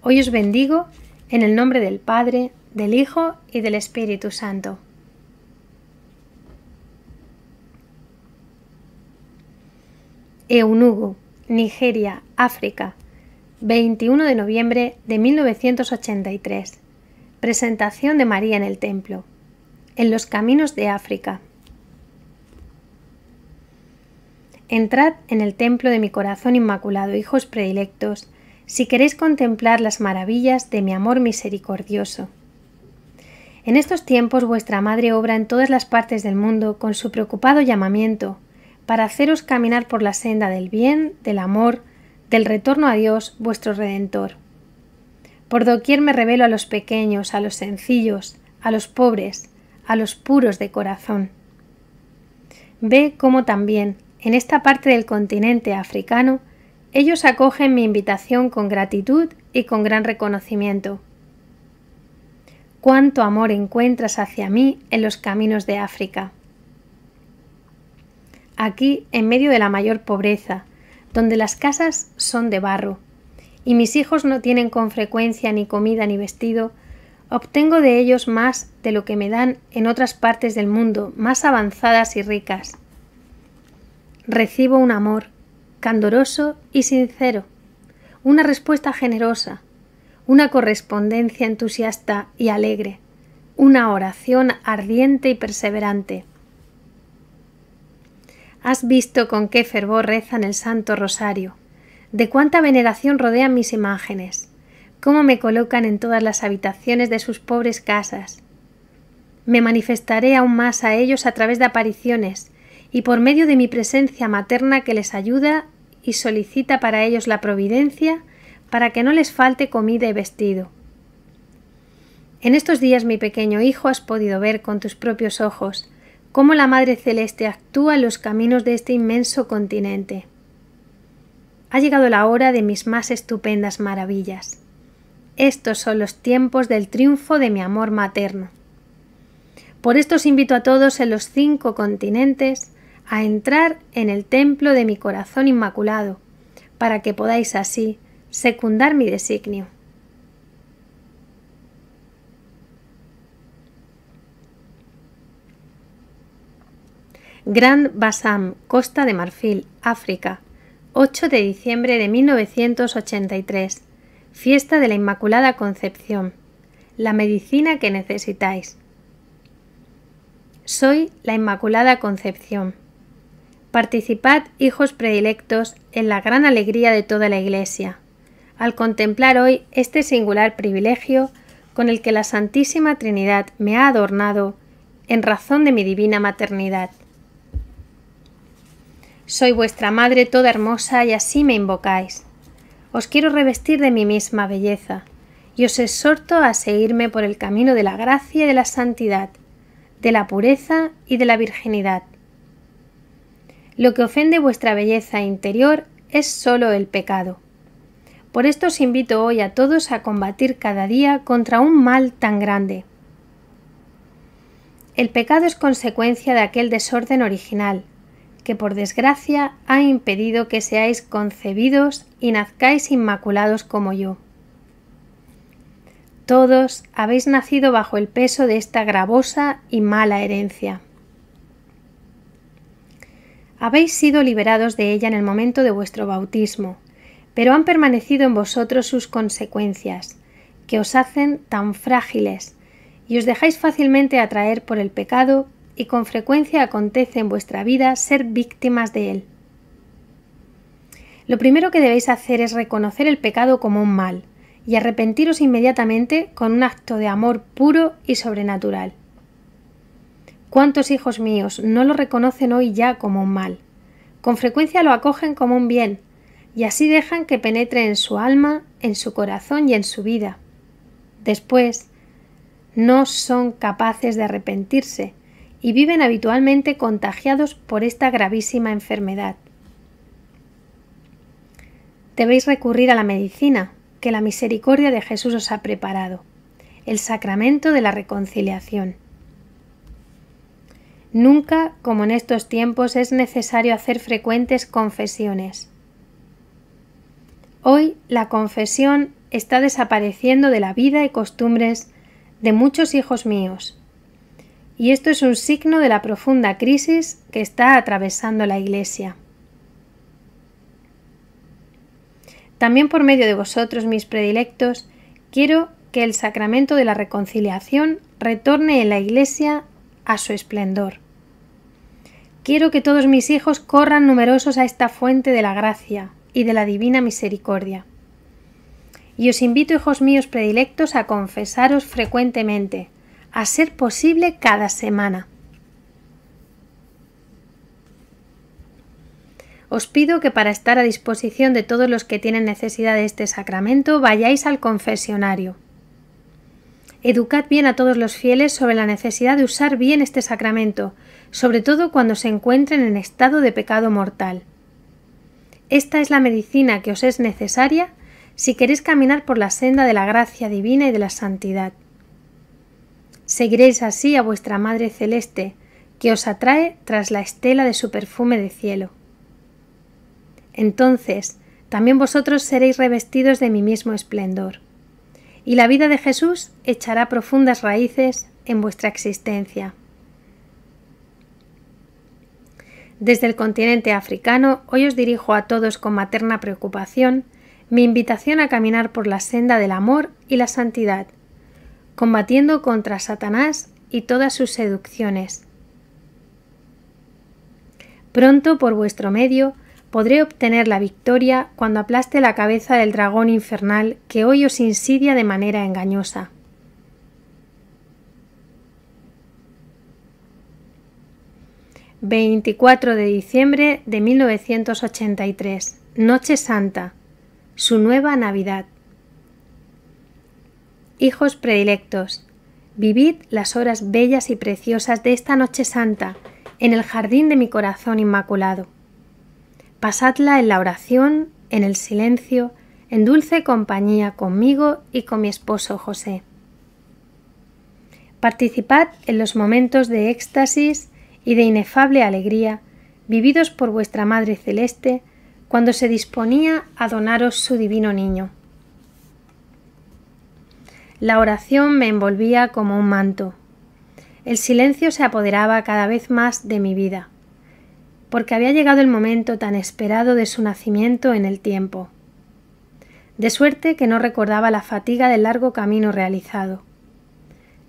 Hoy os bendigo en el nombre del Padre, del Hijo y del Espíritu Santo. Eunugo, Nigeria, África, 21 de noviembre de 1983. Presentación de María en el Templo. En los caminos de África. Entrad en el templo de mi corazón inmaculado, hijos predilectos, si queréis contemplar las maravillas de mi amor misericordioso. En estos tiempos vuestra Madre obra en todas las partes del mundo con su preocupado llamamiento, para haceros caminar por la senda del bien, del amor, del retorno a Dios, vuestro Redentor. Por doquier me revelo a los pequeños, a los sencillos, a los pobres, a los puros de corazón. Ve cómo también, en esta parte del continente africano, ellos acogen mi invitación con gratitud y con gran reconocimiento. Cuánto amor encuentras hacia mí en los caminos de África. Aquí, en medio de la mayor pobreza, donde las casas son de barro, y mis hijos no tienen con frecuencia ni comida ni vestido, Obtengo de ellos más de lo que me dan en otras partes del mundo, más avanzadas y ricas. Recibo un amor candoroso y sincero, una respuesta generosa, una correspondencia entusiasta y alegre, una oración ardiente y perseverante. Has visto con qué fervor rezan el Santo Rosario, de cuánta veneración rodean mis imágenes cómo me colocan en todas las habitaciones de sus pobres casas. Me manifestaré aún más a ellos a través de apariciones y por medio de mi presencia materna que les ayuda y solicita para ellos la providencia para que no les falte comida y vestido. En estos días, mi pequeño hijo, has podido ver con tus propios ojos cómo la Madre Celeste actúa en los caminos de este inmenso continente. Ha llegado la hora de mis más estupendas maravillas. Estos son los tiempos del triunfo de mi amor materno. Por esto os invito a todos en los cinco continentes a entrar en el templo de mi corazón inmaculado, para que podáis así secundar mi designio. Grand Bassam, Costa de Marfil, África, 8 de diciembre de 1983. Fiesta de la Inmaculada Concepción. La medicina que necesitáis. Soy la Inmaculada Concepción. Participad, hijos predilectos, en la gran alegría de toda la Iglesia, al contemplar hoy este singular privilegio con el que la Santísima Trinidad me ha adornado en razón de mi divina maternidad. Soy vuestra madre toda hermosa y así me invocáis os quiero revestir de mi misma belleza, y os exhorto a seguirme por el camino de la gracia y de la santidad, de la pureza y de la virginidad. Lo que ofende vuestra belleza interior es sólo el pecado. Por esto os invito hoy a todos a combatir cada día contra un mal tan grande. El pecado es consecuencia de aquel desorden original, que por desgracia ha impedido que seáis concebidos y nazcáis inmaculados como yo. Todos habéis nacido bajo el peso de esta gravosa y mala herencia. Habéis sido liberados de ella en el momento de vuestro bautismo, pero han permanecido en vosotros sus consecuencias, que os hacen tan frágiles, y os dejáis fácilmente atraer por el pecado y con frecuencia acontece en vuestra vida ser víctimas de él. Lo primero que debéis hacer es reconocer el pecado como un mal y arrepentiros inmediatamente con un acto de amor puro y sobrenatural. ¿Cuántos hijos míos no lo reconocen hoy ya como un mal? Con frecuencia lo acogen como un bien y así dejan que penetre en su alma, en su corazón y en su vida. Después, no son capaces de arrepentirse y viven habitualmente contagiados por esta gravísima enfermedad. Debéis recurrir a la medicina que la misericordia de Jesús os ha preparado, el sacramento de la reconciliación. Nunca, como en estos tiempos, es necesario hacer frecuentes confesiones. Hoy la confesión está desapareciendo de la vida y costumbres de muchos hijos míos, y esto es un signo de la profunda crisis que está atravesando la Iglesia. También por medio de vosotros, mis predilectos, quiero que el sacramento de la reconciliación retorne en la Iglesia a su esplendor. Quiero que todos mis hijos corran numerosos a esta fuente de la gracia y de la divina misericordia. Y os invito, hijos míos predilectos, a confesaros frecuentemente, a ser posible cada semana. Os pido que para estar a disposición de todos los que tienen necesidad de este sacramento vayáis al confesionario. Educad bien a todos los fieles sobre la necesidad de usar bien este sacramento, sobre todo cuando se encuentren en estado de pecado mortal. Esta es la medicina que os es necesaria si queréis caminar por la senda de la gracia divina y de la santidad. Seguiréis así a vuestra Madre Celeste, que os atrae tras la estela de su perfume de cielo. Entonces, también vosotros seréis revestidos de mi mismo esplendor. Y la vida de Jesús echará profundas raíces en vuestra existencia. Desde el continente africano, hoy os dirijo a todos con materna preocupación mi invitación a caminar por la senda del amor y la santidad, combatiendo contra Satanás y todas sus seducciones. Pronto por vuestro medio podré obtener la victoria cuando aplaste la cabeza del dragón infernal que hoy os insidia de manera engañosa. ...24 de diciembre de 1983... ...Noche Santa... ...su nueva Navidad... Hijos predilectos, vivid las horas bellas y preciosas de esta noche santa en el jardín de mi corazón inmaculado. Pasadla en la oración, en el silencio, en dulce compañía conmigo y con mi esposo José. Participad en los momentos de éxtasis y de inefable alegría vividos por vuestra Madre Celeste cuando se disponía a donaros su divino niño. La oración me envolvía como un manto. El silencio se apoderaba cada vez más de mi vida, porque había llegado el momento tan esperado de su nacimiento en el tiempo. De suerte que no recordaba la fatiga del largo camino realizado.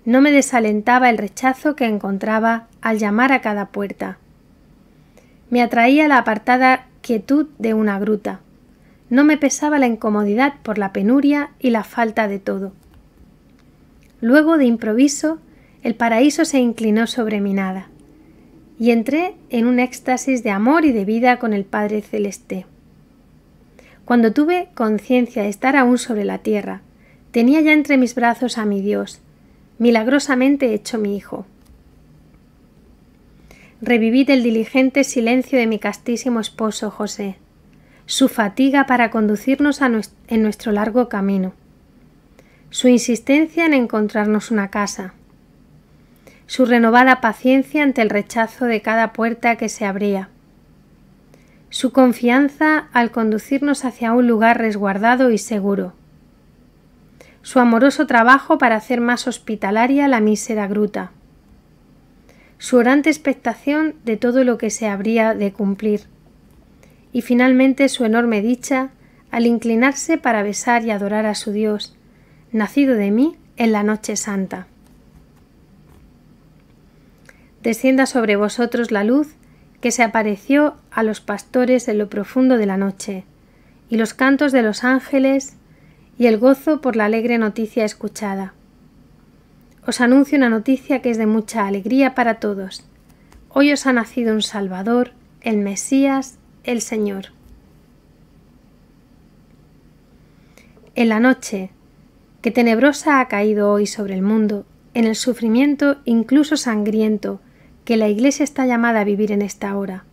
No me desalentaba el rechazo que encontraba al llamar a cada puerta. Me atraía la apartada quietud de una gruta. No me pesaba la incomodidad por la penuria y la falta de todo. Luego, de improviso, el paraíso se inclinó sobre mi nada, y entré en un éxtasis de amor y de vida con el Padre Celeste. Cuando tuve conciencia de estar aún sobre la tierra, tenía ya entre mis brazos a mi Dios, milagrosamente hecho mi hijo. Reviví del diligente silencio de mi castísimo esposo José, su fatiga para conducirnos en nuestro largo camino su insistencia en encontrarnos una casa, su renovada paciencia ante el rechazo de cada puerta que se abría, su confianza al conducirnos hacia un lugar resguardado y seguro, su amoroso trabajo para hacer más hospitalaria la mísera gruta, su orante expectación de todo lo que se habría de cumplir, y finalmente su enorme dicha al inclinarse para besar y adorar a su Dios, nacido de mí en la noche santa. Descienda sobre vosotros la luz que se apareció a los pastores en lo profundo de la noche, y los cantos de los ángeles, y el gozo por la alegre noticia escuchada. Os anuncio una noticia que es de mucha alegría para todos. Hoy os ha nacido un Salvador, el Mesías, el Señor. En la noche, que tenebrosa ha caído hoy sobre el mundo, en el sufrimiento incluso sangriento que la Iglesia está llamada a vivir en esta hora.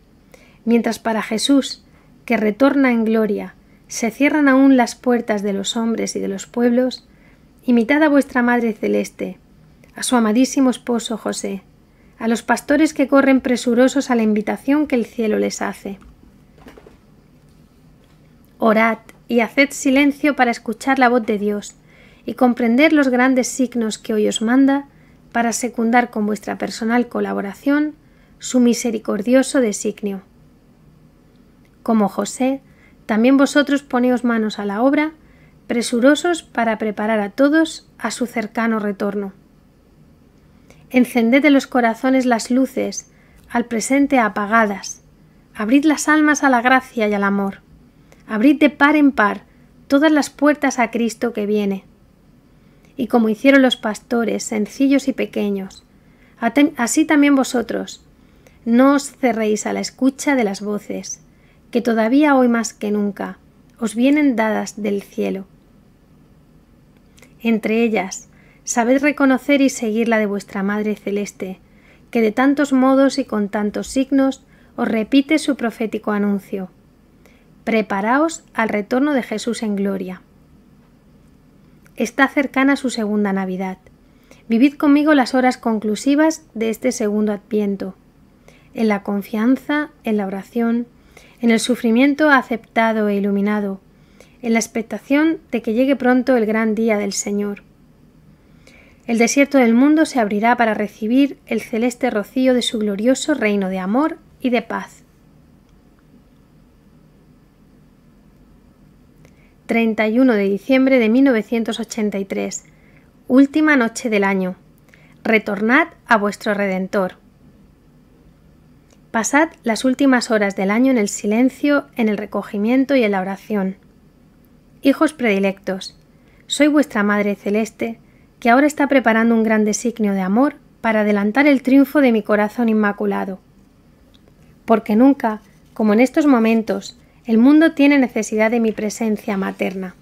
Mientras para Jesús, que retorna en gloria, se cierran aún las puertas de los hombres y de los pueblos, imitad a vuestra Madre Celeste, a su amadísimo esposo José, a los pastores que corren presurosos a la invitación que el cielo les hace. Orad y haced silencio para escuchar la voz de Dios, y comprender los grandes signos que hoy os manda para secundar con vuestra personal colaboración su misericordioso designio. Como José, también vosotros poneos manos a la obra, presurosos para preparar a todos a su cercano retorno. Encended de los corazones las luces, al presente apagadas. Abrid las almas a la gracia y al amor. Abrid de par en par todas las puertas a Cristo que viene y como hicieron los pastores, sencillos y pequeños. Así también vosotros. No os cerréis a la escucha de las voces, que todavía hoy más que nunca os vienen dadas del cielo. Entre ellas, sabed reconocer y seguir la de vuestra Madre Celeste, que de tantos modos y con tantos signos os repite su profético anuncio. Preparaos al retorno de Jesús en gloria. Está cercana su segunda Navidad. Vivid conmigo las horas conclusivas de este segundo adviento, en la confianza, en la oración, en el sufrimiento aceptado e iluminado, en la expectación de que llegue pronto el gran día del Señor. El desierto del mundo se abrirá para recibir el celeste rocío de su glorioso reino de amor y de paz. 31 de diciembre de 1983, última noche del año. Retornad a vuestro Redentor. Pasad las últimas horas del año en el silencio, en el recogimiento y en la oración. Hijos predilectos, soy vuestra Madre Celeste, que ahora está preparando un gran designio de amor para adelantar el triunfo de mi corazón inmaculado. Porque nunca, como en estos momentos, el mundo tiene necesidad de mi presencia materna.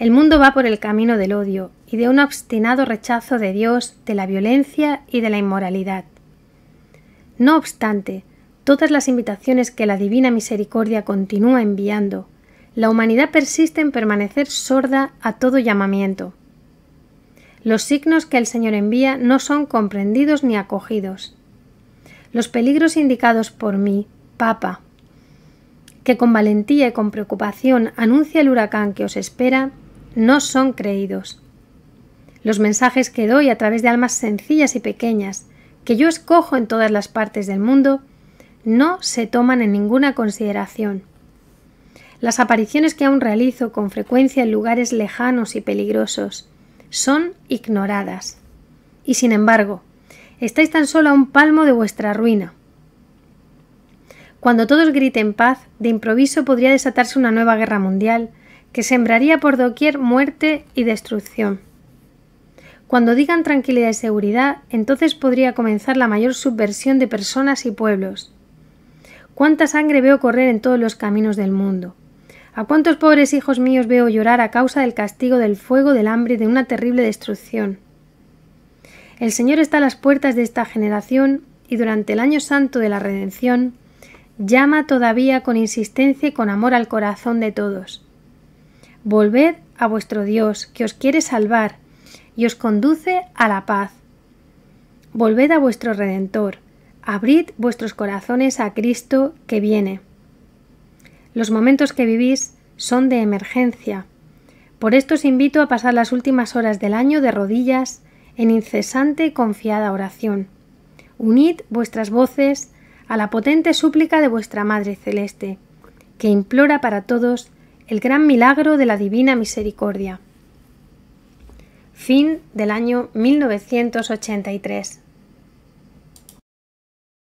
El mundo va por el camino del odio y de un obstinado rechazo de Dios, de la violencia y de la inmoralidad. No obstante, todas las invitaciones que la Divina Misericordia continúa enviando, la humanidad persiste en permanecer sorda a todo llamamiento. Los signos que el Señor envía no son comprendidos ni acogidos. Los peligros indicados por mí, Papa, que con valentía y con preocupación anuncia el huracán que os espera, no son creídos. Los mensajes que doy a través de almas sencillas y pequeñas, que yo escojo en todas las partes del mundo, no se toman en ninguna consideración. Las apariciones que aún realizo con frecuencia en lugares lejanos y peligrosos son ignoradas. Y sin embargo, estáis tan solo a un palmo de vuestra ruina. Cuando todos griten paz, de improviso podría desatarse una nueva guerra mundial, que sembraría por doquier muerte y destrucción. Cuando digan tranquilidad y seguridad, entonces podría comenzar la mayor subversión de personas y pueblos. ¿Cuánta sangre veo correr en todos los caminos del mundo? ¿A cuántos pobres hijos míos veo llorar a causa del castigo del fuego, del hambre y de una terrible destrucción? El Señor está a las puertas de esta generación y durante el año santo de la redención llama todavía con insistencia y con amor al corazón de todos. Volved a vuestro Dios, que os quiere salvar y os conduce a la paz. Volved a vuestro Redentor, abrid vuestros corazones a Cristo que viene. Los momentos que vivís son de emergencia. Por esto os invito a pasar las últimas horas del año de rodillas en incesante y confiada oración. Unid vuestras voces a la potente súplica de vuestra Madre Celeste, que implora para todos el gran milagro de la Divina Misericordia. Fin del año 1983.